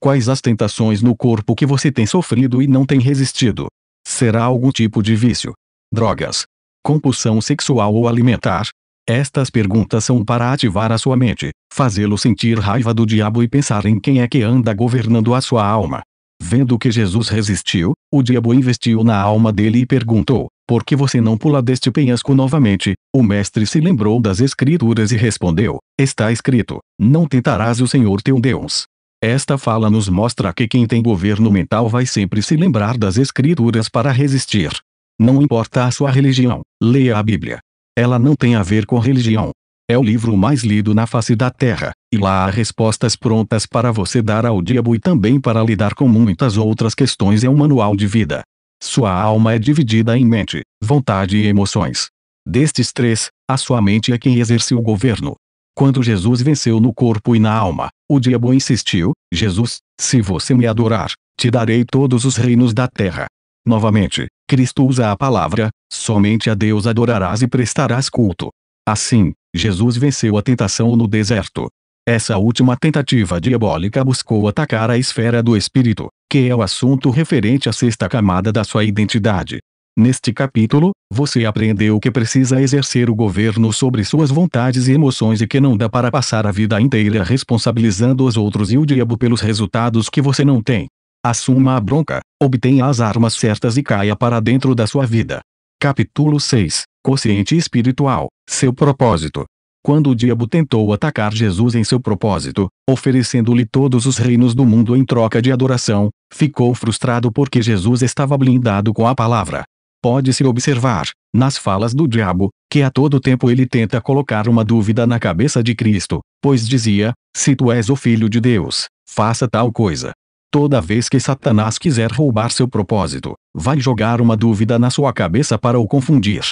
Quais as tentações no corpo que você tem sofrido e não tem resistido? Será algum tipo de vício? Drogas? Compulsão sexual ou alimentar? Estas perguntas são para ativar a sua mente, fazê-lo sentir raiva do diabo e pensar em quem é que anda governando a sua alma. Vendo que Jesus resistiu, o diabo investiu na alma dele e perguntou: por que você não pula deste penhasco novamente? O mestre se lembrou das escrituras e respondeu: Está escrito: Não tentarás o Senhor teu Deus. Esta fala nos mostra que quem tem governo mental vai sempre se lembrar das escrituras para resistir. Não importa a sua religião, leia a Bíblia. Ela não tem a ver com religião. É o livro mais lido na face da Terra, e lá há respostas prontas para você dar ao diabo e também para lidar com muitas outras questões. É um manual de vida. Sua alma é dividida em mente, vontade e emoções. Destes três, a sua mente é quem exerce o governo. Quando Jesus venceu no corpo e na alma, o diabo insistiu: Jesus, se você me adorar, te darei todos os reinos da terra. Novamente, Cristo usa a palavra: somente a Deus adorarás e prestarás culto. Assim, Jesus venceu a tentação no deserto, essa última tentativa diabólica buscou atacar a esfera do espírito, que é o assunto referente à sexta camada da sua identidade. Neste capítulo, você aprendeu que precisa exercer o governo sobre suas vontades e emoções e que não dá para passar a vida inteira responsabilizando os outros e o diabo pelos resultados que você não tem. Assuma a bronca, obtenha as armas certas e caia para dentro da sua vida. Capítulo 6 Consciente espiritual seu propósito quando o diabo tentou atacar Jesus em seu propósito, oferecendo-lhe todos os reinos do mundo em troca de adoração, ficou frustrado porque Jesus estava blindado com a palavra. Pode-se observar, nas falas do diabo, que a todo tempo ele tenta colocar uma dúvida na cabeça de Cristo, pois dizia: Se tu és o filho de Deus, faça tal coisa. Toda vez que Satanás quiser roubar seu propósito, vai jogar uma dúvida na sua cabeça para o confundir.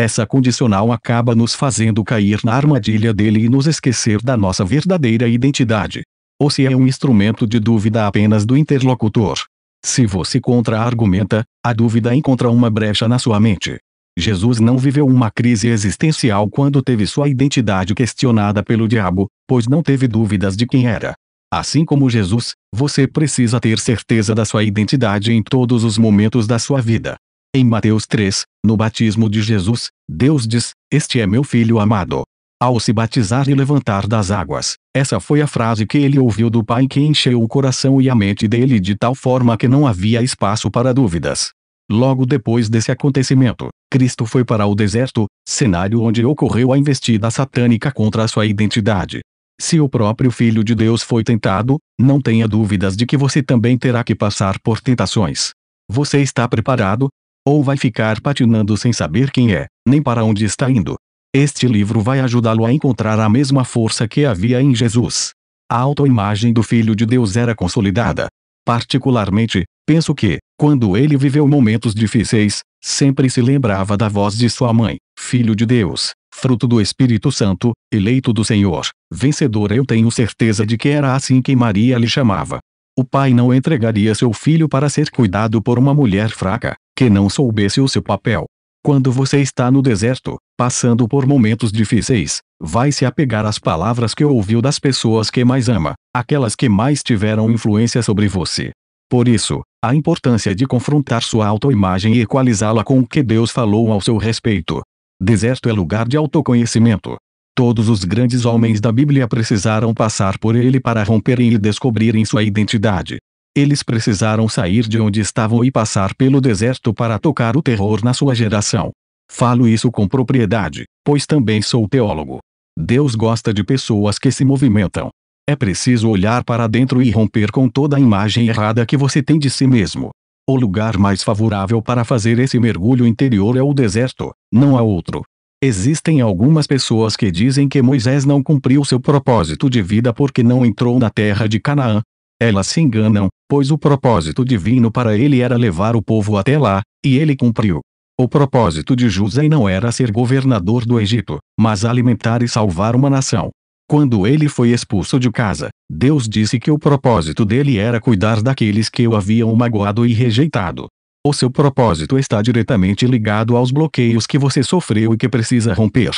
Essa condicional acaba nos fazendo cair na armadilha dele e nos esquecer da nossa verdadeira identidade. Ou se é um instrumento de dúvida apenas do interlocutor. Se você contra-argumenta, a dúvida encontra uma brecha na sua mente. Jesus não viveu uma crise existencial quando teve sua identidade questionada pelo diabo, pois não teve dúvidas de quem era. Assim como Jesus, você precisa ter certeza da sua identidade em todos os momentos da sua vida. Em Mateus 3, no batismo de Jesus, Deus diz: Este é meu filho amado. Ao se batizar e levantar das águas, essa foi a frase que ele ouviu do Pai que encheu o coração e a mente dele de tal forma que não havia espaço para dúvidas. Logo depois desse acontecimento, Cristo foi para o deserto, cenário onde ocorreu a investida satânica contra sua identidade. Se o próprio Filho de Deus foi tentado, não tenha dúvidas de que você também terá que passar por tentações. Você está preparado? ou vai ficar patinando sem saber quem é, nem para onde está indo. Este livro vai ajudá-lo a encontrar a mesma força que havia em Jesus. A autoimagem do Filho de Deus era consolidada. Particularmente, penso que, quando ele viveu momentos difíceis, sempre se lembrava da voz de sua mãe: Filho de Deus, fruto do Espírito Santo, eleito do Senhor, vencedor. Eu tenho certeza de que era assim que Maria lhe chamava. O pai não entregaria seu filho para ser cuidado por uma mulher fraca que não soubesse o seu papel. Quando você está no deserto, passando por momentos difíceis, vai se apegar às palavras que ouviu das pessoas que mais ama, aquelas que mais tiveram influência sobre você. Por isso, a importância de confrontar sua autoimagem e equalizá-la com o que Deus falou ao seu respeito. Deserto é lugar de autoconhecimento. Todos os grandes homens da Bíblia precisaram passar por ele para romperem e descobrirem sua identidade. Eles precisaram sair de onde estavam e passar pelo deserto para tocar o terror na sua geração. Falo isso com propriedade, pois também sou teólogo. Deus gosta de pessoas que se movimentam. É preciso olhar para dentro e romper com toda a imagem errada que você tem de si mesmo. O lugar mais favorável para fazer esse mergulho interior é o deserto, não há outro. Existem algumas pessoas que dizem que Moisés não cumpriu seu propósito de vida porque não entrou na terra de Canaã. Elas se enganam, pois o propósito divino para ele era levar o povo até lá, e ele cumpriu. O propósito de José não era ser governador do Egito, mas alimentar e salvar uma nação. Quando ele foi expulso de casa, Deus disse que o propósito dele era cuidar daqueles que o haviam magoado e rejeitado. O seu propósito está diretamente ligado aos bloqueios que você sofreu e que precisa romper.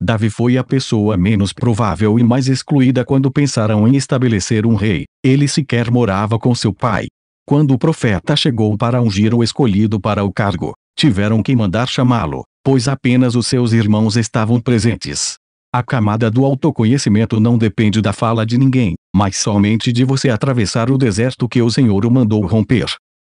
Davi foi a pessoa menos provável e mais excluída quando pensaram em estabelecer um rei. Ele sequer morava com seu pai. Quando o profeta chegou para ungir o escolhido para o cargo, tiveram que mandar chamá-lo, pois apenas os seus irmãos estavam presentes. A camada do autoconhecimento não depende da fala de ninguém, mas somente de você atravessar o deserto que o Senhor o mandou romper.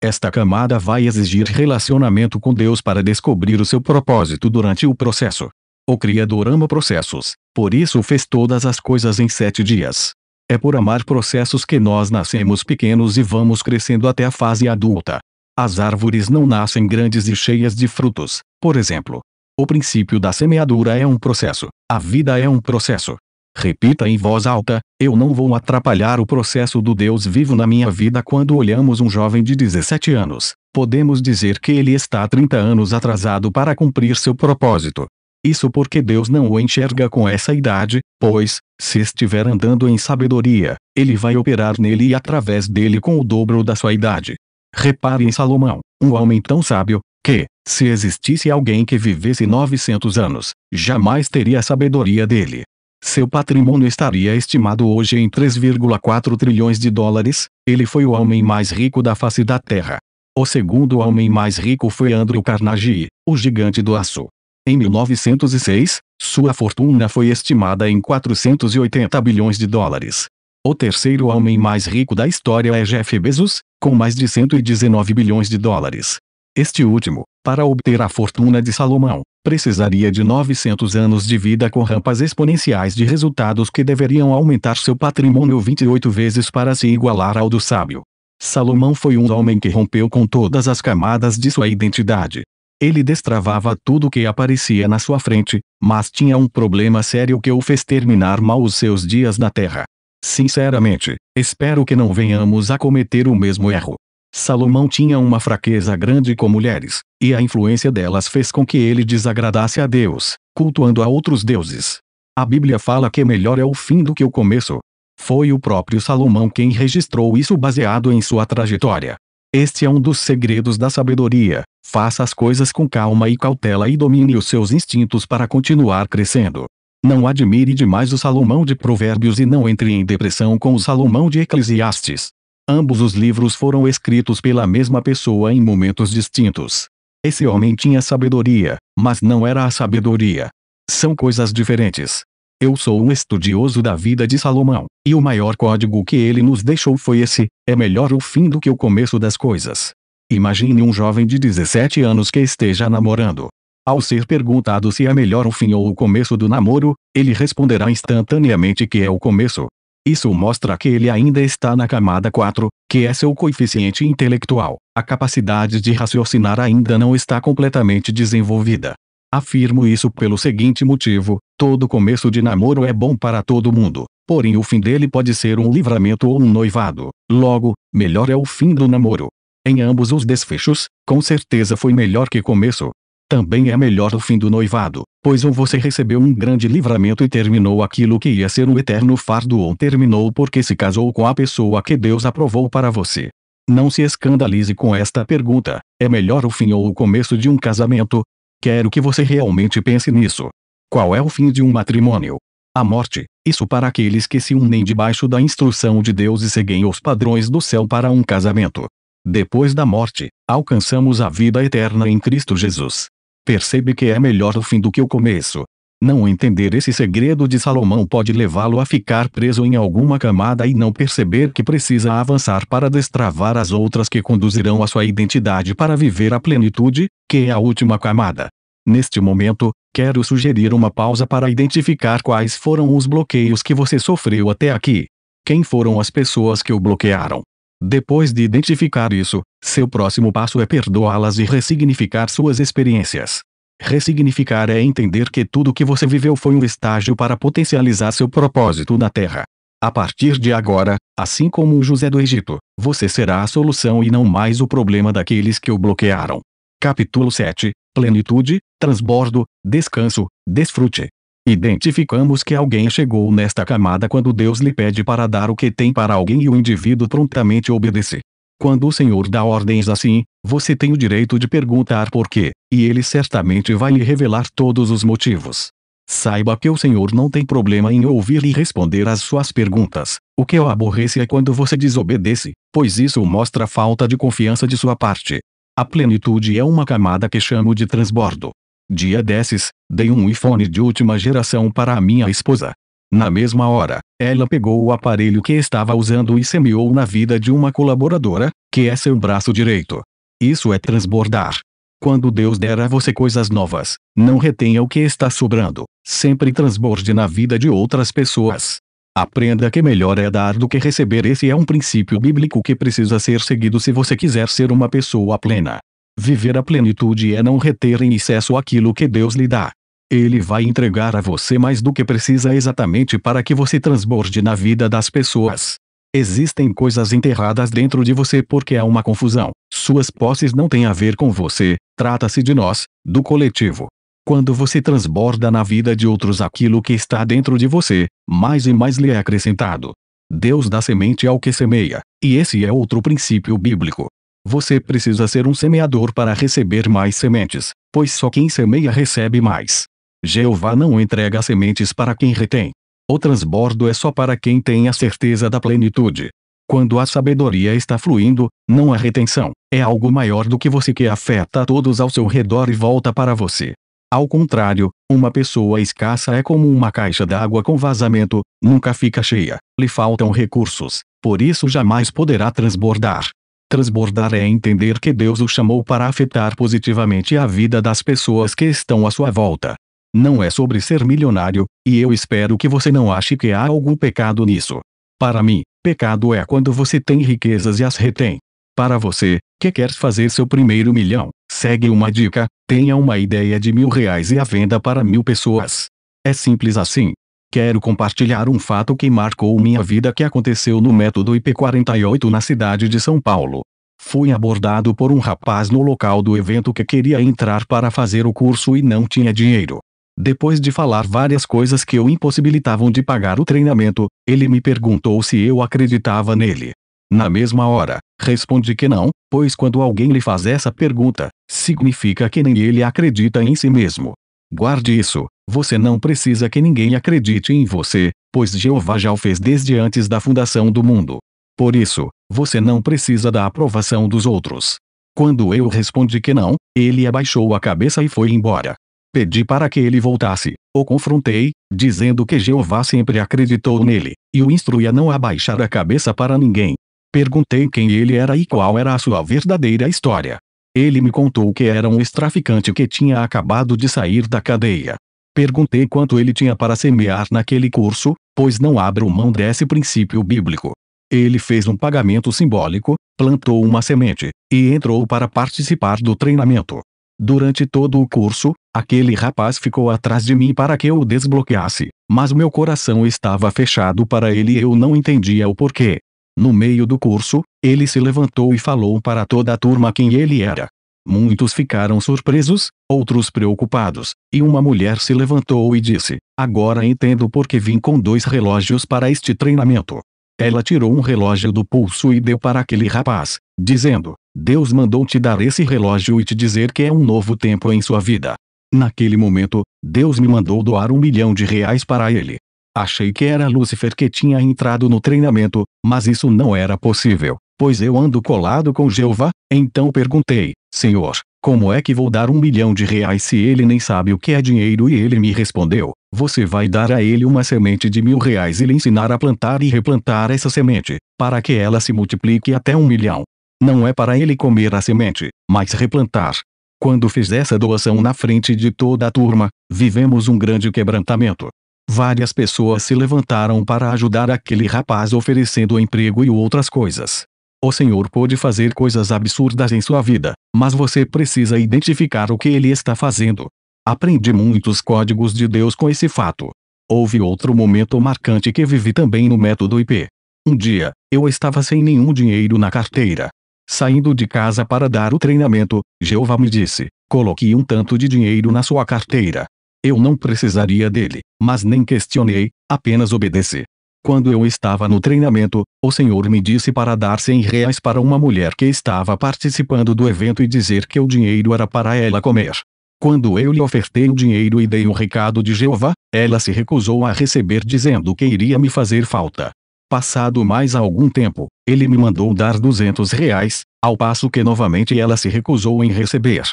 Esta camada vai exigir relacionamento com Deus para descobrir o seu propósito durante o processo. O Criador ama processos, por isso fez todas as coisas em sete dias. É por amar processos que nós nascemos pequenos e vamos crescendo até a fase adulta. As árvores não nascem grandes e cheias de frutos, por exemplo. O princípio da semeadura é um processo, a vida é um processo. Repita em voz alta: Eu não vou atrapalhar o processo do Deus vivo na minha vida. Quando olhamos um jovem de 17 anos, podemos dizer que ele está 30 anos atrasado para cumprir seu propósito. Isso porque Deus não o enxerga com essa idade, pois, se estiver andando em sabedoria, ele vai operar nele e através dele com o dobro da sua idade. Repare em Salomão, um homem tão sábio, que, se existisse alguém que vivesse 900 anos, jamais teria a sabedoria dele. Seu patrimônio estaria estimado hoje em 3,4 trilhões de dólares, ele foi o homem mais rico da face da Terra. O segundo homem mais rico foi Andrew Carnegie, o gigante do aço. Em 1906, sua fortuna foi estimada em 480 bilhões de dólares. O terceiro homem mais rico da história é Jeff Bezos, com mais de 119 bilhões de dólares. Este último, para obter a fortuna de Salomão, precisaria de 900 anos de vida com rampas exponenciais de resultados que deveriam aumentar seu patrimônio 28 vezes para se igualar ao do sábio. Salomão foi um homem que rompeu com todas as camadas de sua identidade, ele destravava tudo o que aparecia na sua frente, mas tinha um problema sério que o fez terminar mal os seus dias na Terra. Sinceramente, espero que não venhamos a cometer o mesmo erro. Salomão tinha uma fraqueza grande com mulheres, e a influência delas fez com que ele desagradasse a Deus, cultuando a outros deuses. A Bíblia fala que melhor é o fim do que o começo. Foi o próprio Salomão quem registrou isso baseado em sua trajetória. Este é um dos segredos da sabedoria. Faça as coisas com calma e cautela e domine os seus instintos para continuar crescendo. Não admire demais o Salomão de Provérbios e não entre em depressão com o Salomão de Eclesiastes. Ambos os livros foram escritos pela mesma pessoa em momentos distintos. Esse homem tinha sabedoria, mas não era a sabedoria. São coisas diferentes. Eu sou um estudioso da vida de Salomão, e o maior código que ele nos deixou foi esse: é melhor o fim do que o começo das coisas. Imagine um jovem de 17 anos que esteja namorando. Ao ser perguntado se é melhor o fim ou o começo do namoro, ele responderá instantaneamente que é o começo. Isso mostra que ele ainda está na camada 4, que é seu coeficiente intelectual. A capacidade de raciocinar ainda não está completamente desenvolvida. Afirmo isso pelo seguinte motivo: Todo começo de namoro é bom para todo mundo, porém o fim dele pode ser um livramento ou um noivado. Logo, melhor é o fim do namoro. Em ambos os desfechos, com certeza foi melhor que começo. Também é melhor o fim do noivado, pois ou você recebeu um grande livramento e terminou aquilo que ia ser um eterno fardo ou terminou porque se casou com a pessoa que Deus aprovou para você. Não se escandalize com esta pergunta: é melhor o fim ou o começo de um casamento? Quero que você realmente pense nisso, qual é o fim de um matrimônio? A morte, isso para aqueles que se unem debaixo da instrução de Deus e seguem os padrões do céu para um casamento. Depois da morte, alcançamos a vida eterna em Cristo Jesus. Percebe que é melhor o fim do que o começo. Não entender esse segredo de Salomão pode levá-lo a ficar preso em alguma camada e não perceber que precisa avançar para destravar as outras que conduzirão a sua identidade para viver a plenitude, que é a última camada. Neste momento, quero sugerir uma pausa para identificar quais foram os bloqueios que você sofreu até aqui. Quem foram as pessoas que o bloquearam? Depois de identificar isso, seu próximo passo é perdoá-las e ressignificar suas experiências. Ressignificar é entender que tudo que você viveu foi um estágio para potencializar seu propósito na Terra. A partir de agora, assim como o José do Egito, você será a solução e não mais o problema daqueles que o bloquearam. Capítulo 7 Plenitude, transbordo, descanso, desfrute. Identificamos que alguém chegou nesta camada quando Deus lhe pede para dar o que tem para alguém e o indivíduo prontamente obedece. Quando o Senhor dá ordens assim, você tem o direito de perguntar por quê, e ele certamente vai lhe revelar todos os motivos. Saiba que o Senhor não tem problema em ouvir e responder às suas perguntas. O que eu aborreço é quando você desobedece, pois isso mostra falta de confiança de sua parte. A plenitude é uma camada que chamo de transbordo. Dia desses, dei um iPhone de última geração para a minha esposa. Na mesma hora, ela pegou o aparelho que estava usando e semeou na vida de uma colaboradora, que é seu braço direito. Isso é transbordar. Quando Deus der a você coisas novas, não retenha o que está sobrando, sempre transborde na vida de outras pessoas. Aprenda que melhor é dar do que receber. Esse é um princípio bíblico que precisa ser seguido se você quiser ser uma pessoa plena. Viver a plenitude é não reter em excesso aquilo que Deus lhe dá. Ele vai entregar a você mais do que precisa exatamente para que você transborde na vida das pessoas. Existem coisas enterradas dentro de você porque há uma confusão. Suas posses não têm a ver com você, trata-se de nós, do coletivo. Quando você transborda na vida de outros aquilo que está dentro de você, mais e mais lhe é acrescentado. Deus dá semente ao que semeia, e esse é outro princípio bíblico. Você precisa ser um semeador para receber mais sementes, pois só quem semeia recebe mais. Jeová não entrega sementes para quem retém. O transbordo é só para quem tem a certeza da plenitude. Quando a sabedoria está fluindo, não há retenção, é algo maior do que você que afeta todos ao seu redor e volta para você. Ao contrário, uma pessoa escassa é como uma caixa d'água com vazamento, nunca fica cheia, lhe faltam recursos, por isso jamais poderá transbordar. Transbordar é entender que Deus o chamou para afetar positivamente a vida das pessoas que estão à sua volta. Não é sobre ser milionário, e eu espero que você não ache que há algum pecado nisso. Para mim, pecado é quando você tem riquezas e as retém. Para você, que quer fazer seu primeiro milhão, Segue uma dica, tenha uma ideia de mil reais e a venda para mil pessoas. É simples assim. Quero compartilhar um fato que marcou minha vida que aconteceu no método IP48 na cidade de São Paulo. Fui abordado por um rapaz no local do evento que queria entrar para fazer o curso e não tinha dinheiro. Depois de falar várias coisas que o impossibilitavam de pagar o treinamento, ele me perguntou se eu acreditava nele. Na mesma hora, respondi que não, pois quando alguém lhe faz essa pergunta, significa que nem ele acredita em si mesmo. Guarde isso, você não precisa que ninguém acredite em você, pois Jeová já o fez desde antes da fundação do mundo. Por isso, você não precisa da aprovação dos outros. Quando eu respondi que não, ele abaixou a cabeça e foi embora. Pedi para que ele voltasse, o confrontei, dizendo que Jeová sempre acreditou nele, e o instruí a não abaixar a cabeça para ninguém. Perguntei quem ele era e qual era a sua verdadeira história. Ele me contou que era um extraficante que tinha acabado de sair da cadeia. Perguntei quanto ele tinha para semear naquele curso, pois não abro mão desse princípio bíblico. Ele fez um pagamento simbólico, plantou uma semente, e entrou para participar do treinamento. Durante todo o curso, aquele rapaz ficou atrás de mim para que eu o desbloqueasse, mas meu coração estava fechado para ele e eu não entendia o porquê. No meio do curso, ele se levantou e falou para toda a turma quem ele era. Muitos ficaram surpresos, outros preocupados, e uma mulher se levantou e disse: Agora entendo por que vim com dois relógios para este treinamento. Ela tirou um relógio do pulso e deu para aquele rapaz, dizendo: Deus mandou te dar esse relógio e te dizer que é um novo tempo em sua vida. Naquele momento, Deus me mandou doar um milhão de reais para ele. Achei que era Lúcifer que tinha entrado no treinamento, mas isso não era possível, pois eu ando colado com Jeová, então perguntei, Senhor, como é que vou dar um milhão de reais se ele nem sabe o que é dinheiro? E ele me respondeu: Você vai dar a ele uma semente de mil reais e lhe ensinar a plantar e replantar essa semente, para que ela se multiplique até um milhão. Não é para ele comer a semente, mas replantar. Quando fiz essa doação na frente de toda a turma, vivemos um grande quebrantamento, Várias pessoas se levantaram para ajudar aquele rapaz oferecendo emprego e outras coisas. O Senhor pode fazer coisas absurdas em sua vida, mas você precisa identificar o que ele está fazendo. Aprendi muitos códigos de Deus com esse fato. Houve outro momento marcante que vivi também no método IP. Um dia, eu estava sem nenhum dinheiro na carteira. Saindo de casa para dar o treinamento, Jeová me disse: coloque um tanto de dinheiro na sua carteira. Eu não precisaria dele, mas nem questionei, apenas obedeci. Quando eu estava no treinamento, o senhor me disse para dar 100 reais para uma mulher que estava participando do evento e dizer que o dinheiro era para ela comer. Quando eu lhe ofertei o dinheiro e dei o recado de Jeová, ela se recusou a receber dizendo que iria me fazer falta. Passado mais algum tempo, ele me mandou dar 200 reais, ao passo que novamente ela se recusou em receber.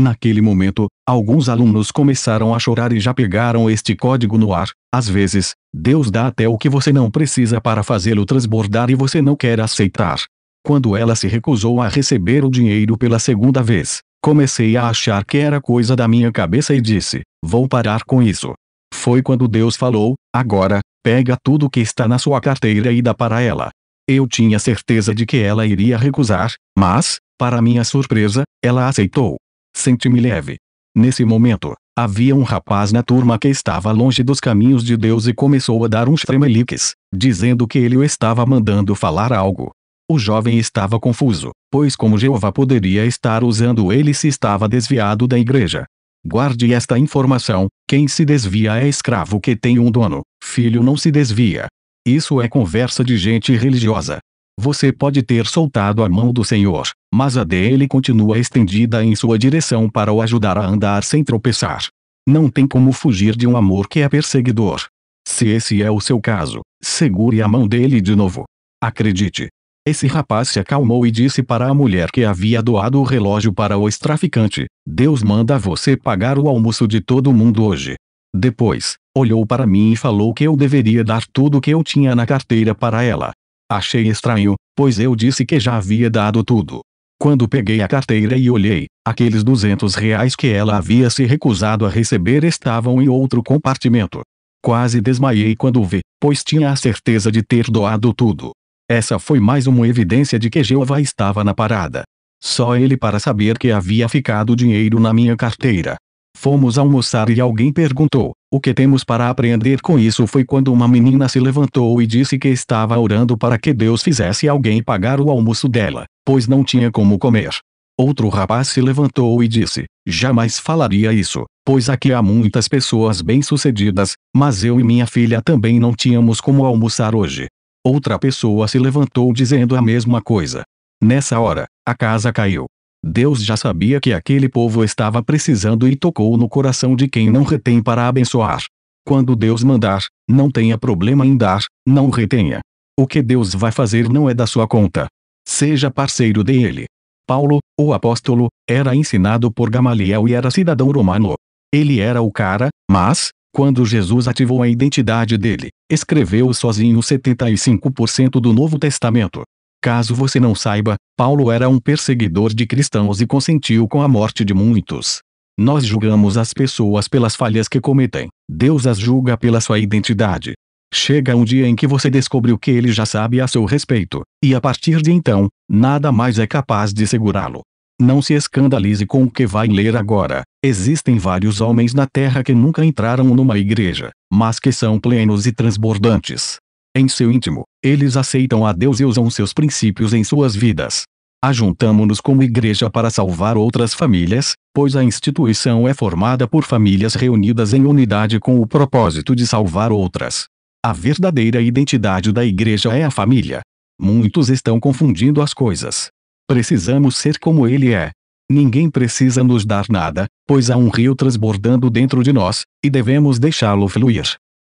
Naquele momento, alguns alunos começaram a chorar e já pegaram este código no ar. Às vezes, Deus dá até o que você não precisa para fazê-lo transbordar e você não quer aceitar. Quando ela se recusou a receber o dinheiro pela segunda vez, comecei a achar que era coisa da minha cabeça e disse: Vou parar com isso. Foi quando Deus falou: Agora, pega tudo que está na sua carteira e dá para ela. Eu tinha certeza de que ela iria recusar, mas, para minha surpresa, ela aceitou. Senti-me leve. Nesse momento, havia um rapaz na turma que estava longe dos caminhos de Deus e começou a dar uns tremeliques, dizendo que ele o estava mandando falar algo. O jovem estava confuso, pois como Jeová poderia estar usando ele se estava desviado da igreja? Guarde esta informação: quem se desvia é escravo que tem um dono, filho não se desvia. Isso é conversa de gente religiosa. Você pode ter soltado a mão do Senhor, mas a dele continua estendida em sua direção para o ajudar a andar sem tropeçar. Não tem como fugir de um amor que é perseguidor. Se esse é o seu caso, segure a mão dele de novo. Acredite. Esse rapaz se acalmou e disse para a mulher que havia doado o relógio para o ex-traficante: Deus manda você pagar o almoço de todo mundo hoje. Depois, olhou para mim e falou que eu deveria dar tudo o que eu tinha na carteira para ela. Achei estranho, pois eu disse que já havia dado tudo. Quando peguei a carteira e olhei, aqueles 200 reais que ela havia se recusado a receber estavam em outro compartimento. Quase desmaiei quando vi, pois tinha a certeza de ter doado tudo. Essa foi mais uma evidência de que Jeová estava na parada. Só ele para saber que havia ficado dinheiro na minha carteira. Fomos almoçar e alguém perguntou: O que temos para aprender com isso? Foi quando uma menina se levantou e disse que estava orando para que Deus fizesse alguém pagar o almoço dela pois não tinha como comer. Outro rapaz se levantou e disse: Jamais falaria isso, pois aqui há muitas pessoas bem-sucedidas, mas eu e minha filha também não tínhamos como almoçar hoje. Outra pessoa se levantou dizendo a mesma coisa. Nessa hora, a casa caiu. Deus já sabia que aquele povo estava precisando e tocou no coração de quem não retém para abençoar. Quando Deus mandar, não tenha problema em dar, não retenha. O que Deus vai fazer não é da sua conta. Seja parceiro dele. Paulo, o apóstolo, era ensinado por Gamaliel e era cidadão romano. Ele era o cara, mas, quando Jesus ativou a identidade dele, escreveu sozinho 75% do Novo Testamento. Caso você não saiba, Paulo era um perseguidor de cristãos e consentiu com a morte de muitos. Nós julgamos as pessoas pelas falhas que cometem, Deus as julga pela sua identidade. Chega um dia em que você descobre o que ele já sabe a seu respeito, e a partir de então, nada mais é capaz de segurá-lo. Não se escandalize com o que vai ler agora. Existem vários homens na Terra que nunca entraram numa igreja, mas que são plenos e transbordantes. Em seu íntimo, eles aceitam a Deus e usam seus princípios em suas vidas. Ajuntamo-nos como igreja para salvar outras famílias, pois a instituição é formada por famílias reunidas em unidade com o propósito de salvar outras. A verdadeira identidade da igreja é a família. Muitos estão confundindo as coisas. Precisamos ser como ele é. Ninguém precisa nos dar nada, pois há um rio transbordando dentro de nós, e devemos deixá-lo fluir.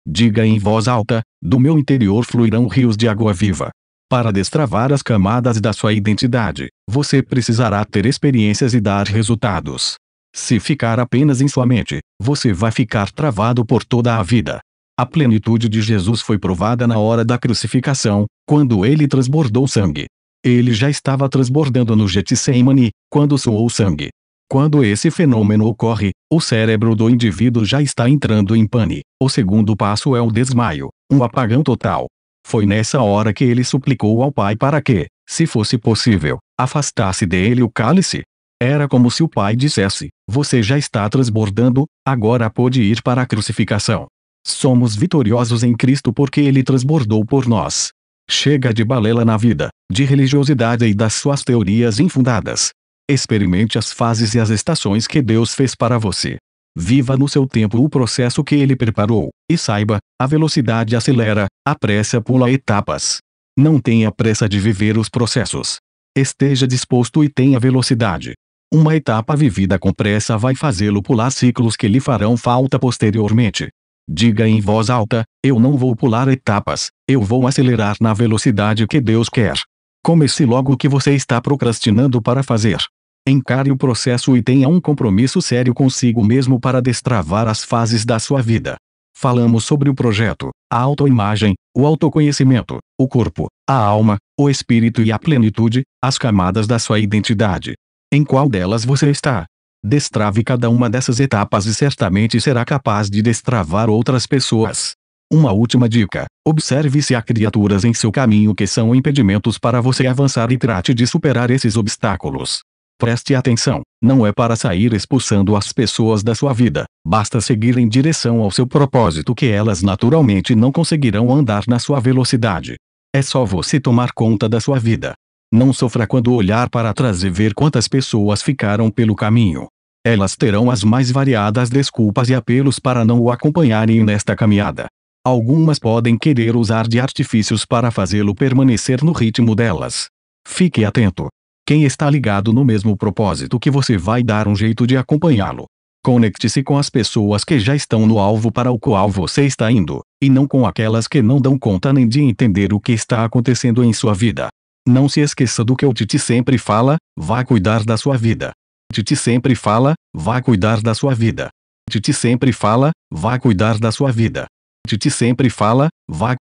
Diga em voz alta: do meu interior fluirão rios de água viva. Para destravar as camadas da sua identidade, você precisará ter experiências e dar resultados. Se ficar apenas em sua mente, você vai ficar travado por toda a vida. A plenitude de Jesus foi provada na hora da crucificação, quando ele transbordou sangue. Ele já estava transbordando no Getsemane, quando soou sangue. Quando esse fenômeno ocorre, o cérebro do indivíduo já está entrando em pane. O segundo passo é o desmaio, um apagão total. Foi nessa hora que ele suplicou ao Pai para que, se fosse possível, afastasse dele o cálice. Era como se o Pai dissesse: Você já está transbordando, agora pode ir para a crucificação. Somos vitoriosos em Cristo porque Ele transbordou por nós. Chega de balela na vida, de religiosidade e das suas teorias infundadas. Experimente as fases e as estações que Deus fez para você. Viva no seu tempo o processo que ele preparou, e saiba, a velocidade acelera, a pressa pula etapas. Não tenha pressa de viver os processos. Esteja disposto e tenha velocidade. Uma etapa vivida com pressa vai fazê-lo pular ciclos que lhe farão falta posteriormente. Diga em voz alta: Eu não vou pular etapas, eu vou acelerar na velocidade que Deus quer. Comece logo o que você está procrastinando para fazer. Encare o processo e tenha um compromisso sério consigo mesmo para destravar as fases da sua vida. Falamos sobre o projeto, a autoimagem, o autoconhecimento, o corpo, a alma, o espírito e a plenitude, as camadas da sua identidade. Em qual delas você está? Destrave cada uma dessas etapas e certamente será capaz de destravar outras pessoas. Uma última dica: observe se há criaturas em seu caminho que são impedimentos para você avançar e trate de superar esses obstáculos. Preste atenção, não é para sair expulsando as pessoas da sua vida, basta seguir em direção ao seu propósito que elas naturalmente não conseguirão andar na sua velocidade. É só você tomar conta da sua vida, não sofra quando olhar para trás e ver quantas pessoas ficaram pelo caminho. Elas terão as mais variadas desculpas e apelos para não o acompanharem nesta caminhada. Algumas podem querer usar de artifícios para fazê-lo permanecer no ritmo delas. Fique atento. Quem está ligado no mesmo propósito que você vai dar um jeito de acompanhá-lo. Conecte-se com as pessoas que já estão no alvo para o qual você está indo, e não com aquelas que não dão conta nem de entender o que está acontecendo em sua vida. Não se esqueça do que o Titi sempre fala: vá cuidar da sua vida. Titi sempre fala: vá cuidar da sua vida. Titi sempre fala: vá cuidar da sua vida. Titi sempre fala: vá